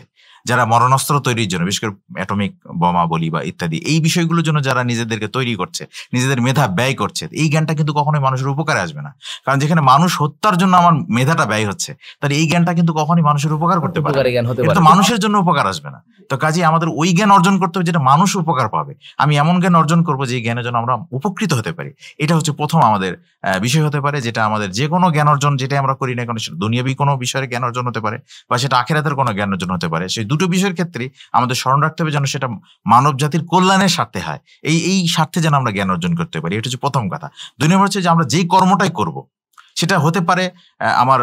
যারা মরণাস্ত্র তৈরির জন্য বিশেষ করে অ্যাটমিক বোমা বলি বা ইত্যাদি এই বিষয়গুলোর জন্য যারা নিজেদেরকে তৈরি করছে নিজেদের মেধা ব্যয় করছে এই জ্ঞানটা কিন্তু কখনোই মানুষের উপকারে আসবে না কারণ যেখানে মানুষ হত্যার জন্য আমার মেধাটা ব্যয় হচ্ছে তাহলে এই জ্ঞানটা কিন্তু কখনোই মানুষের উপকার করতে পারে এটা মানুষের জন্য উপকার আসবে না তো কাজে আমাদের ওই জ্ঞান অর্জন করতে হবে যেটা মানুষ উপকার পাবে আমি এমন জ্ঞান অর্জন করবো যে জ্ঞানের জন্য আমরা উপকৃত হতে পারি এটা হচ্ছে প্রথম আমাদের বিষয় হতে পারে যেটা আমাদের যে কোনো জ্ঞান অর্জন যেটা আমরা করি না কোনো দুনিয়াবি কোনো বিষয়ের জ্ঞান অর্জন হতে পারে বা সেটা আখেরাতের কোনো জ্ঞান অর্জন হতে পারে সেই দুটো বিষয়ের ক্ষেত্রে আমাদের স্মরণ রাখতে হবে যেন সেটা মানব জাতির কল্যাণের স্বার্থে হয় এই এই স্বার্থে যেন আমরা জ্ঞান অর্জন করতে পারি এটা হচ্ছে প্রথম কথা দুই নম্বর হচ্ছে যে আমরা যেই কর্মটাই করব সেটা হতে পারে আমার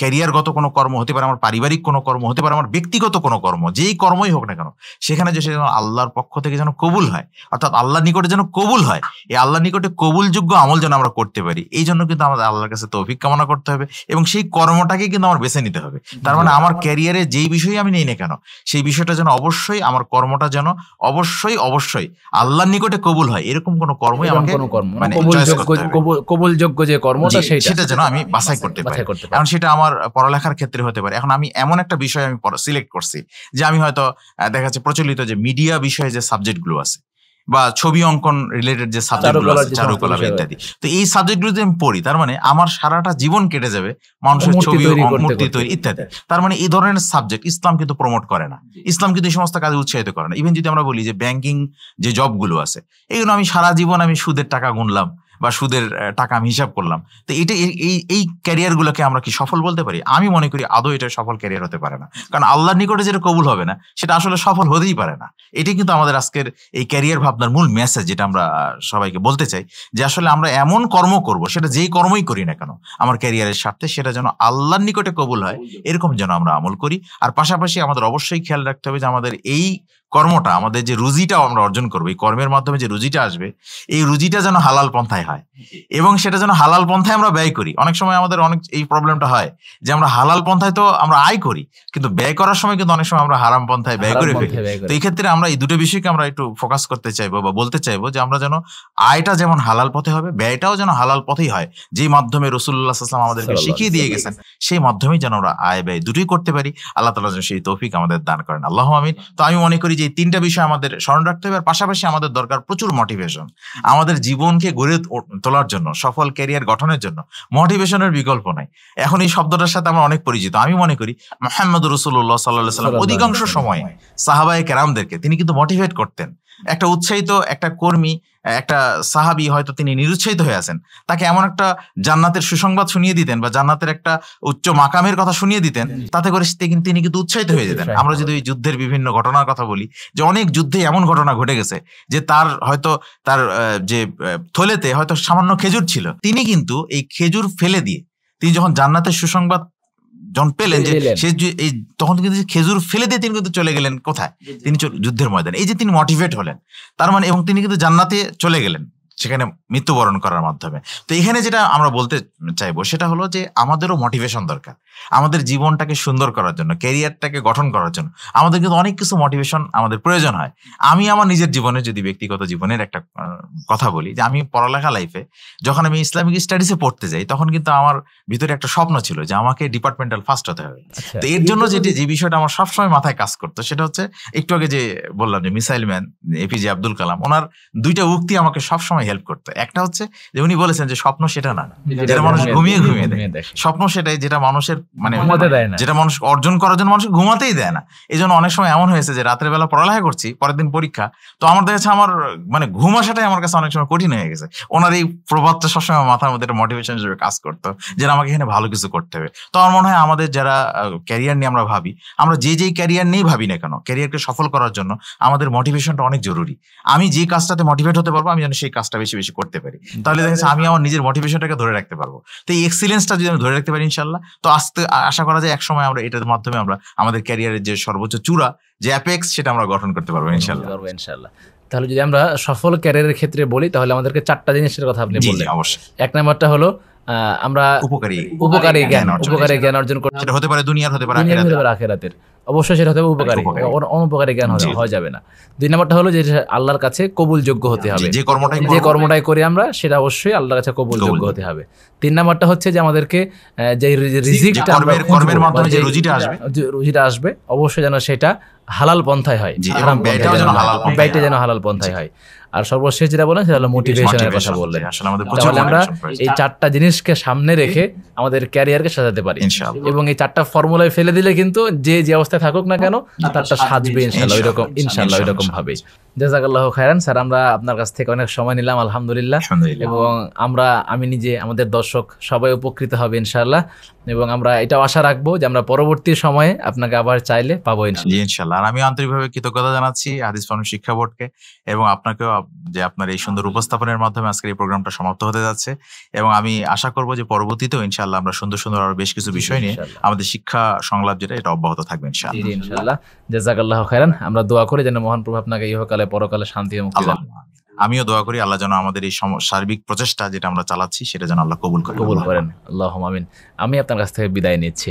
ক্যারিয়ারগত কোনো কর্ম হতে পারে আমার পারিবারিক কোনো কর্ম হতে পারে আমার ব্যক্তিগত কোনো কর্ম যেই কর্মই হোক না কেন সেখানে যে যেন আল্লাহর পক্ষ থেকে যেন কবুল হয় অর্থাৎ আল্লাহর নিকটে যেন কবুল হয় এই আল্লাহর নিকটে কবুলযোগ্য আমল যেন আমরা করতে পারি এই জন্য কিন্তু আমাদের আল্লাহর কাছে তৌফিক কামনা করতে হবে এবং সেই কর্মটাকে কিন্তু আমার বেছে নিতে হবে তার মানে আমার ক্যারিয়ারে যেই বিষয়ে আমি নেই না কেন সেই বিষয়টা যেন অবশ্যই আমার কর্মটা যেন অবশ্যই অবশ্যই আল্লাহর নিকটে কবুল হয় এরকম কোনো কর্মই আমাকে মানে কবুলযোগ্য যে কর্মটা সেটা যেন আমি বাছাই করতে পারি কারণ সেটা আমার পড়ালেখার ক্ষেত্রে হতে পারে এখন আমি এমন একটা বিষয় আমি সিলেক্ট করছি যে আমি হয়তো দেখা যাচ্ছে প্রচলিত যে মিডিয়া বিষয়ে যে সাবজেক্টগুলো আছে বা ছবি অঙ্কন রিলেটেড যে সাবজেক্টগুলো আছে চারুকলা ইত্যাদি তো এই সাবজেক্টগুলো যদি আমি পড়ি তার মানে আমার সারাটা জীবন কেটে যাবে মানুষের ছবি মূর্তি তৈরি ইত্যাদি তার মানে এই ধরনের সাবজেক্ট ইসলাম কিন্তু প্রমোট করে না ইসলাম কিন্তু এই সমস্ত কাজে উৎসাহিত করে না ইভেন যদি আমরা বলি যে ব্যাংকিং যে জবগুলো আছে এইগুলো আমি সারা জীবন আমি সুদের টাকা গুনলাম বা সুদের টাকা আমি হিসাব করলাম তো এটা এই এই ক্যারিয়ারগুলোকে আমরা কি সফল বলতে পারি আমি মনে করি আদৌ এটা সফল ক্যারিয়ার হতে পারে না কারণ আল্লাহর নিকটে যেটা কবুল হবে না সেটা আসলে সফল হতেই পারে না এটাই কিন্তু আমাদের আজকের এই ক্যারিয়ার ভাবনার মূল মেসেজ যেটা আমরা সবাইকে বলতে চাই যে আসলে আমরা এমন কর্ম করব সেটা যেই কর্মই করি না কেন আমার ক্যারিয়ারের স্বার্থে সেটা যেন আল্লাহর নিকটে কবুল হয় এরকম যেন আমরা আমল করি আর পাশাপাশি আমাদের অবশ্যই খেয়াল রাখতে হবে যে আমাদের এই কর্মটা আমাদের যে রুজিটা আমরা অর্জন করবো এই কর্মের মাধ্যমে যে রুজিটা আসবে এই রুজিটা যেন হালাল পন্থায় হয় এবং সেটা যেন হালাল পন্থায় আমরা ব্যয় করি অনেক সময় আমাদের অনেক এই প্রবলেমটা হয় যে আমরা হালাল পন্থায় তো আমরা আয় করি কিন্তু ব্যয় করার সময় কিন্তু অনেক সময় আমরা হারাম পন্থায় ব্যয় করে ফেলি তো এই ক্ষেত্রে আমরা এই দুটো বিষয়কে আমরা একটু ফোকাস করতে চাইবো বা বলতে চাইবো যে আমরা যেন আয়টা যেমন হালাল পথে হবে ব্যয়টাও যেন হালাল পথেই হয় যে মাধ্যমে রসুল্লাহ আসলাম আমাদেরকে শিখিয়ে দিয়ে গেছেন সেই মাধ্যমেই যেন আমরা আয় ব্যয় দুটোই করতে পারি আল্লাহ তালা যেন সেই তৌফিক আমাদের দান করেন আল্লাহ আমিন তো আমি মনে করি যে এই তিনটা বিষয় আমাদের স্মরণ রাখতে হবে আর পাশাপাশি আমাদের দরকার প্রচুর মোটিভেশন আমাদের জীবনকে গড়ে তোলার জন্য সফল ক্যারিয়ার গঠনের জন্য মোটিভেশনের বিকল্প নাই এখন এই শব্দটার সাথে আমরা অনেক পরিচিত আমি মনে করি মোহাম্মদ রসুল্লাহ সাল্লাহ সাল্লাম অধিকাংশ সময় সাহাবায় কেরামদেরকে তিনি কিন্তু মোটিভেট করতেন একটা উৎসাহিত একটা কর্মী একটা সাহাবি হয়তো তিনি নিরুৎসাহিত হয়ে আছেন তাকে এমন একটা জান্নাতের সুসংবাদ শুনিয়ে দিতেন বা জান্নাতের একটা উচ্চ মাকামের কথা শুনিয়ে দিতেন তাতে করে তিনি কিন্তু উৎসাহিত হয়ে যেতেন আমরা যদি ওই যুদ্ধের বিভিন্ন ঘটনার কথা বলি যে অনেক যুদ্ধে এমন ঘটনা ঘটে গেছে যে তার হয়তো তার যে থলেতে হয়তো সামান্য খেজুর ছিল তিনি কিন্তু এই খেজুর ফেলে দিয়ে তিনি যখন জান্নাতের সুসংবাদ যখন পেলেন যে সে এই তখন কিন্তু খেজুর ফেলে দিয়ে তিনি কিন্তু চলে গেলেন কোথায় তিনি যুদ্ধের ময়দানে এই যে তিনি মোটিভেট হলেন তার মানে এবং তিনি কিন্তু জান্নাতে চলে গেলেন সেখানে মৃত্যুবরণ করার মাধ্যমে তো এখানে যেটা আমরা বলতে চাইবো সেটা হলো যে আমাদেরও মোটিভেশন দরকার আমাদের জীবনটাকে সুন্দর করার জন্য ক্যারিয়ারটাকে গঠন করার জন্য আমাদের কিন্তু অনেক কিছু মোটিভেশন আমাদের প্রয়োজন হয় আমি আমার নিজের জীবনে যদি ব্যক্তিগত জীবনের একটা কথা বলি যে আমি পড়ালেখা লাইফে যখন আমি ইসলামিক স্টাডিজে পড়তে যাই তখন কিন্তু আমার ভিতরে একটা স্বপ্ন ছিল যে আমাকে ডিপার্টমেন্টাল ফার্স্ট হতে হবে আচ্ছা। তো এর জন্য যেটি যে বিষয়টা আমার সবসময় মাথায় কাজ করতো সেটা হচ্ছে একটু আগে যে বললাম যে মিসাইল ম্যান এপিজে আব্দুল কালাম ওনার দুইটা উক্তি আমাকে সবসময় হেল্প করতো একটা হচ্ছে যে উনি বলেছেন যে স্বপ্ন সেটা না যেটা মানুষ ঘুমিয়ে ঘুমিয়ে দেয় স্বপ্ন সেটাই যেটা মানুষের মানে যেটা মানুষ অর্জন করার জন্য মানুষ ঘুমাতেই দেয় না এই জন্য অনেক সময় এমন হয়েছে যে রাতের বেলা পড়ালেখা করছি পরের দিন পরীক্ষা তো আমার কাছে আমার মানে ঘুম আসাটাই আমার কাছে অনেক সময় কঠিন হয়ে গেছে ওনার এই প্রভাবটা সবসময় মাথার মধ্যে একটা মোটিভেশন হিসেবে কাজ করতো যে আমাকে এখানে ভালো কিছু করতে হবে তো আমার মনে হয় আমাদের যারা ক্যারিয়ার নিয়ে আমরা ভাবি আমরা যে যেই ক্যারিয়ার নিয়েই ভাবি না কেন ক্যারিয়ারকে সফল করার জন্য আমাদের মোটিভেশনটা অনেক জরুরি আমি যে কাজটাতে মোটিভেট হতে পারবো আমি যেন সেই কাজটা কাজটা বেশি বেশি করতে পারি তাহলে দেখা আমি আমার নিজের মোটিভেশনটাকে ধরে রাখতে পারবো তো এই এক্সিলেন্সটা যদি আমি ধরে রাখতে পারি ইনশাল্লাহ তো আসতে আশা করা যায় একসময় আমরা এটার মাধ্যমে আমরা আমাদের ক্যারিয়ারের যে সর্বোচ্চ চূড়া যে অ্যাপেক্স সেটা আমরা গঠন করতে পারবো ইনশাল্লাহ পারবো ইনশাল্লাহ তাহলে যদি আমরা সফল ক্যারিয়ারের ক্ষেত্রে বলি তাহলে আমাদেরকে চারটা জিনিসের কথা আপনি বললেন অবশ্যই এক নম্বরটা হলো আমরা উপকারী উপকারী জ্ঞান উপকারী জ্ঞান অর্জন করতে সেটা হতে পারে দুনিয়ার হতে পারে হতে পারে অবশ্যই সেটা হতে উপকারী অনুপকারী জ্ঞান যাবে না দুই নম্বরটা হলো যে আল্লাহর কাছে কবুল যোগ্য হতে হবে যে কর্মটাই যে কর্মটাই করি আমরা সেটা অবশ্যই আল্লাহর কাছে কবুল যোগ্য হতে হবে তিন নম্বরটা হচ্ছে যে আমাদেরকে যে রিজিকটা কর্মের মাধ্যমে মানে যে রুজিটা আসবে রুজিটা আসবে অবশ্যই যেন সেটা হালাল পন্থায় হয় ব্যয়টা যেন হালাল পন্থায় হয় আর সর্বশেষ যেটা বলেন সেটা হলো মোটিভেশনের কথা বললেন তাহলে আমরা এই চারটা জিনিসকে সামনে রেখে আমাদের ক্যারিয়ারকে সাজাতে পারি এবং এই চারটা ফর্মুলায় ফেলে দিলে কিন্তু যে যে অবস্থায় থাকুক না কেন তারটা সাজবে ইনশাল্লাহ ওইরকম ইনশাল্লাহ ওইরকম ভাবেই জাজাকাল্লাহ খায়রান স্যার আমরা আপনার কাছ থেকে অনেক সময় নিলাম আলহামদুলিল্লাহ এবং আমরা আমি নিজে আমাদের দর্শক সবাই উপকৃত হবে ইনশাল্লাহ এবং আমরা এটাও আশা রাখবো যে আমরা পরবর্তী সময়ে আপনাকে আবার চাইলে পাবো ইনশাল্লাহ আর আমি আন্তরিকভাবে কৃতজ্ঞতা জানাচ্ছি হাদিস ফানু শিক্ষা বোর্ডকে এবং আপনাকেও যে আপনার এই সুন্দর উপস্থাপনের মাধ্যমে আজকের এই প্রোগ্রামটা সমাপ্ত হতে যাচ্ছে এবং আমি আশা করব যে পরবর্তীতেও ইনশাল্লাহ আমরা সুন্দর সুন্দর আরো বেশ কিছু বিষয় নিয়ে আমাদের শিক্ষা সংলাপ যেটা এটা অব্যাহত থাকবে ইনশাল্লাহ ইনশাল্লাহ জাজাকাল্লাহ খায়রান আমরা দোয়া করি যেন মহান প্রভু আপনাকে ইহকালে পরকালে শান্তি এবং আমিও দোয়া করি আল্লাহ যেন আমাদের এই সার্বিক প্রচেষ্টা যেটা আমরা চালাচ্ছি সেটা যেন আল্লাহ কবুল করেন কবুল করেন আল্লাহ আমিন আমি আপনার কাছ থেকে বিদায় নিচ্ছি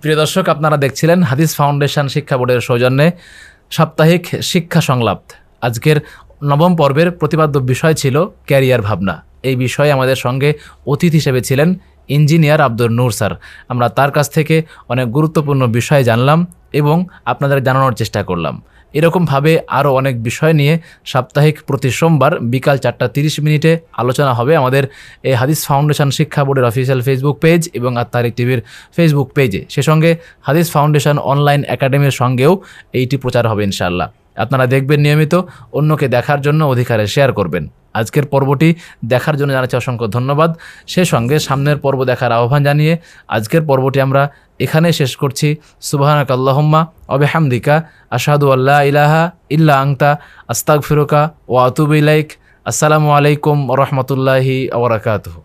প্রিয় দর্শক আপনারা দেখছিলেন হাদিস ফাউন্ডেশন শিক্ষা বোর্ডের সৌজন্যে সাপ্তাহিক শিক্ষা সংলাপ আজকের নবম পর্বের প্রতিপাদ্য বিষয় ছিল ক্যারিয়ার ভাবনা এই বিষয়ে আমাদের সঙ্গে অতিথি হিসেবে ছিলেন ইঞ্জিনিয়ার আব্দুর নূর স্যার আমরা তার কাছ থেকে অনেক গুরুত্বপূর্ণ বিষয় জানলাম এবং আপনাদের জানানোর চেষ্টা করলাম এরকমভাবে আরও অনেক বিষয় নিয়ে সাপ্তাহিক প্রতি সোমবার বিকাল চারটা তিরিশ মিনিটে আলোচনা হবে আমাদের এই হাদিস ফাউন্ডেশন শিক্ষা বোর্ডের অফিসিয়াল ফেসবুক পেজ এবং আত্মারিক টিভির ফেসবুক পেজে সে সঙ্গে হাদিস ফাউন্ডেশন অনলাইন একাডেমির সঙ্গেও এইটি প্রচার হবে ইনশাল্লাহ আপনারা দেখবেন নিয়মিত অন্যকে দেখার জন্য অধিকারে শেয়ার করবেন আজকের পর্বটি দেখার জন্য জানাচ্ছি অসংখ্য ধন্যবাদ সে সঙ্গে সামনের পর্ব দেখার আহ্বান জানিয়ে আজকের পর্বটি আমরা এখানে শেষ করছি সুবাহানাক আল্লাহম্মা অবেহামদিকা আশাহাদু আল্লাহ ইলাহা ইল্লা আংতা আস্তাক ফিরোকা ও আতুব ইলাইক আসসালামু আলাইকুম রহমতুল্লাহি আবরাকাতহ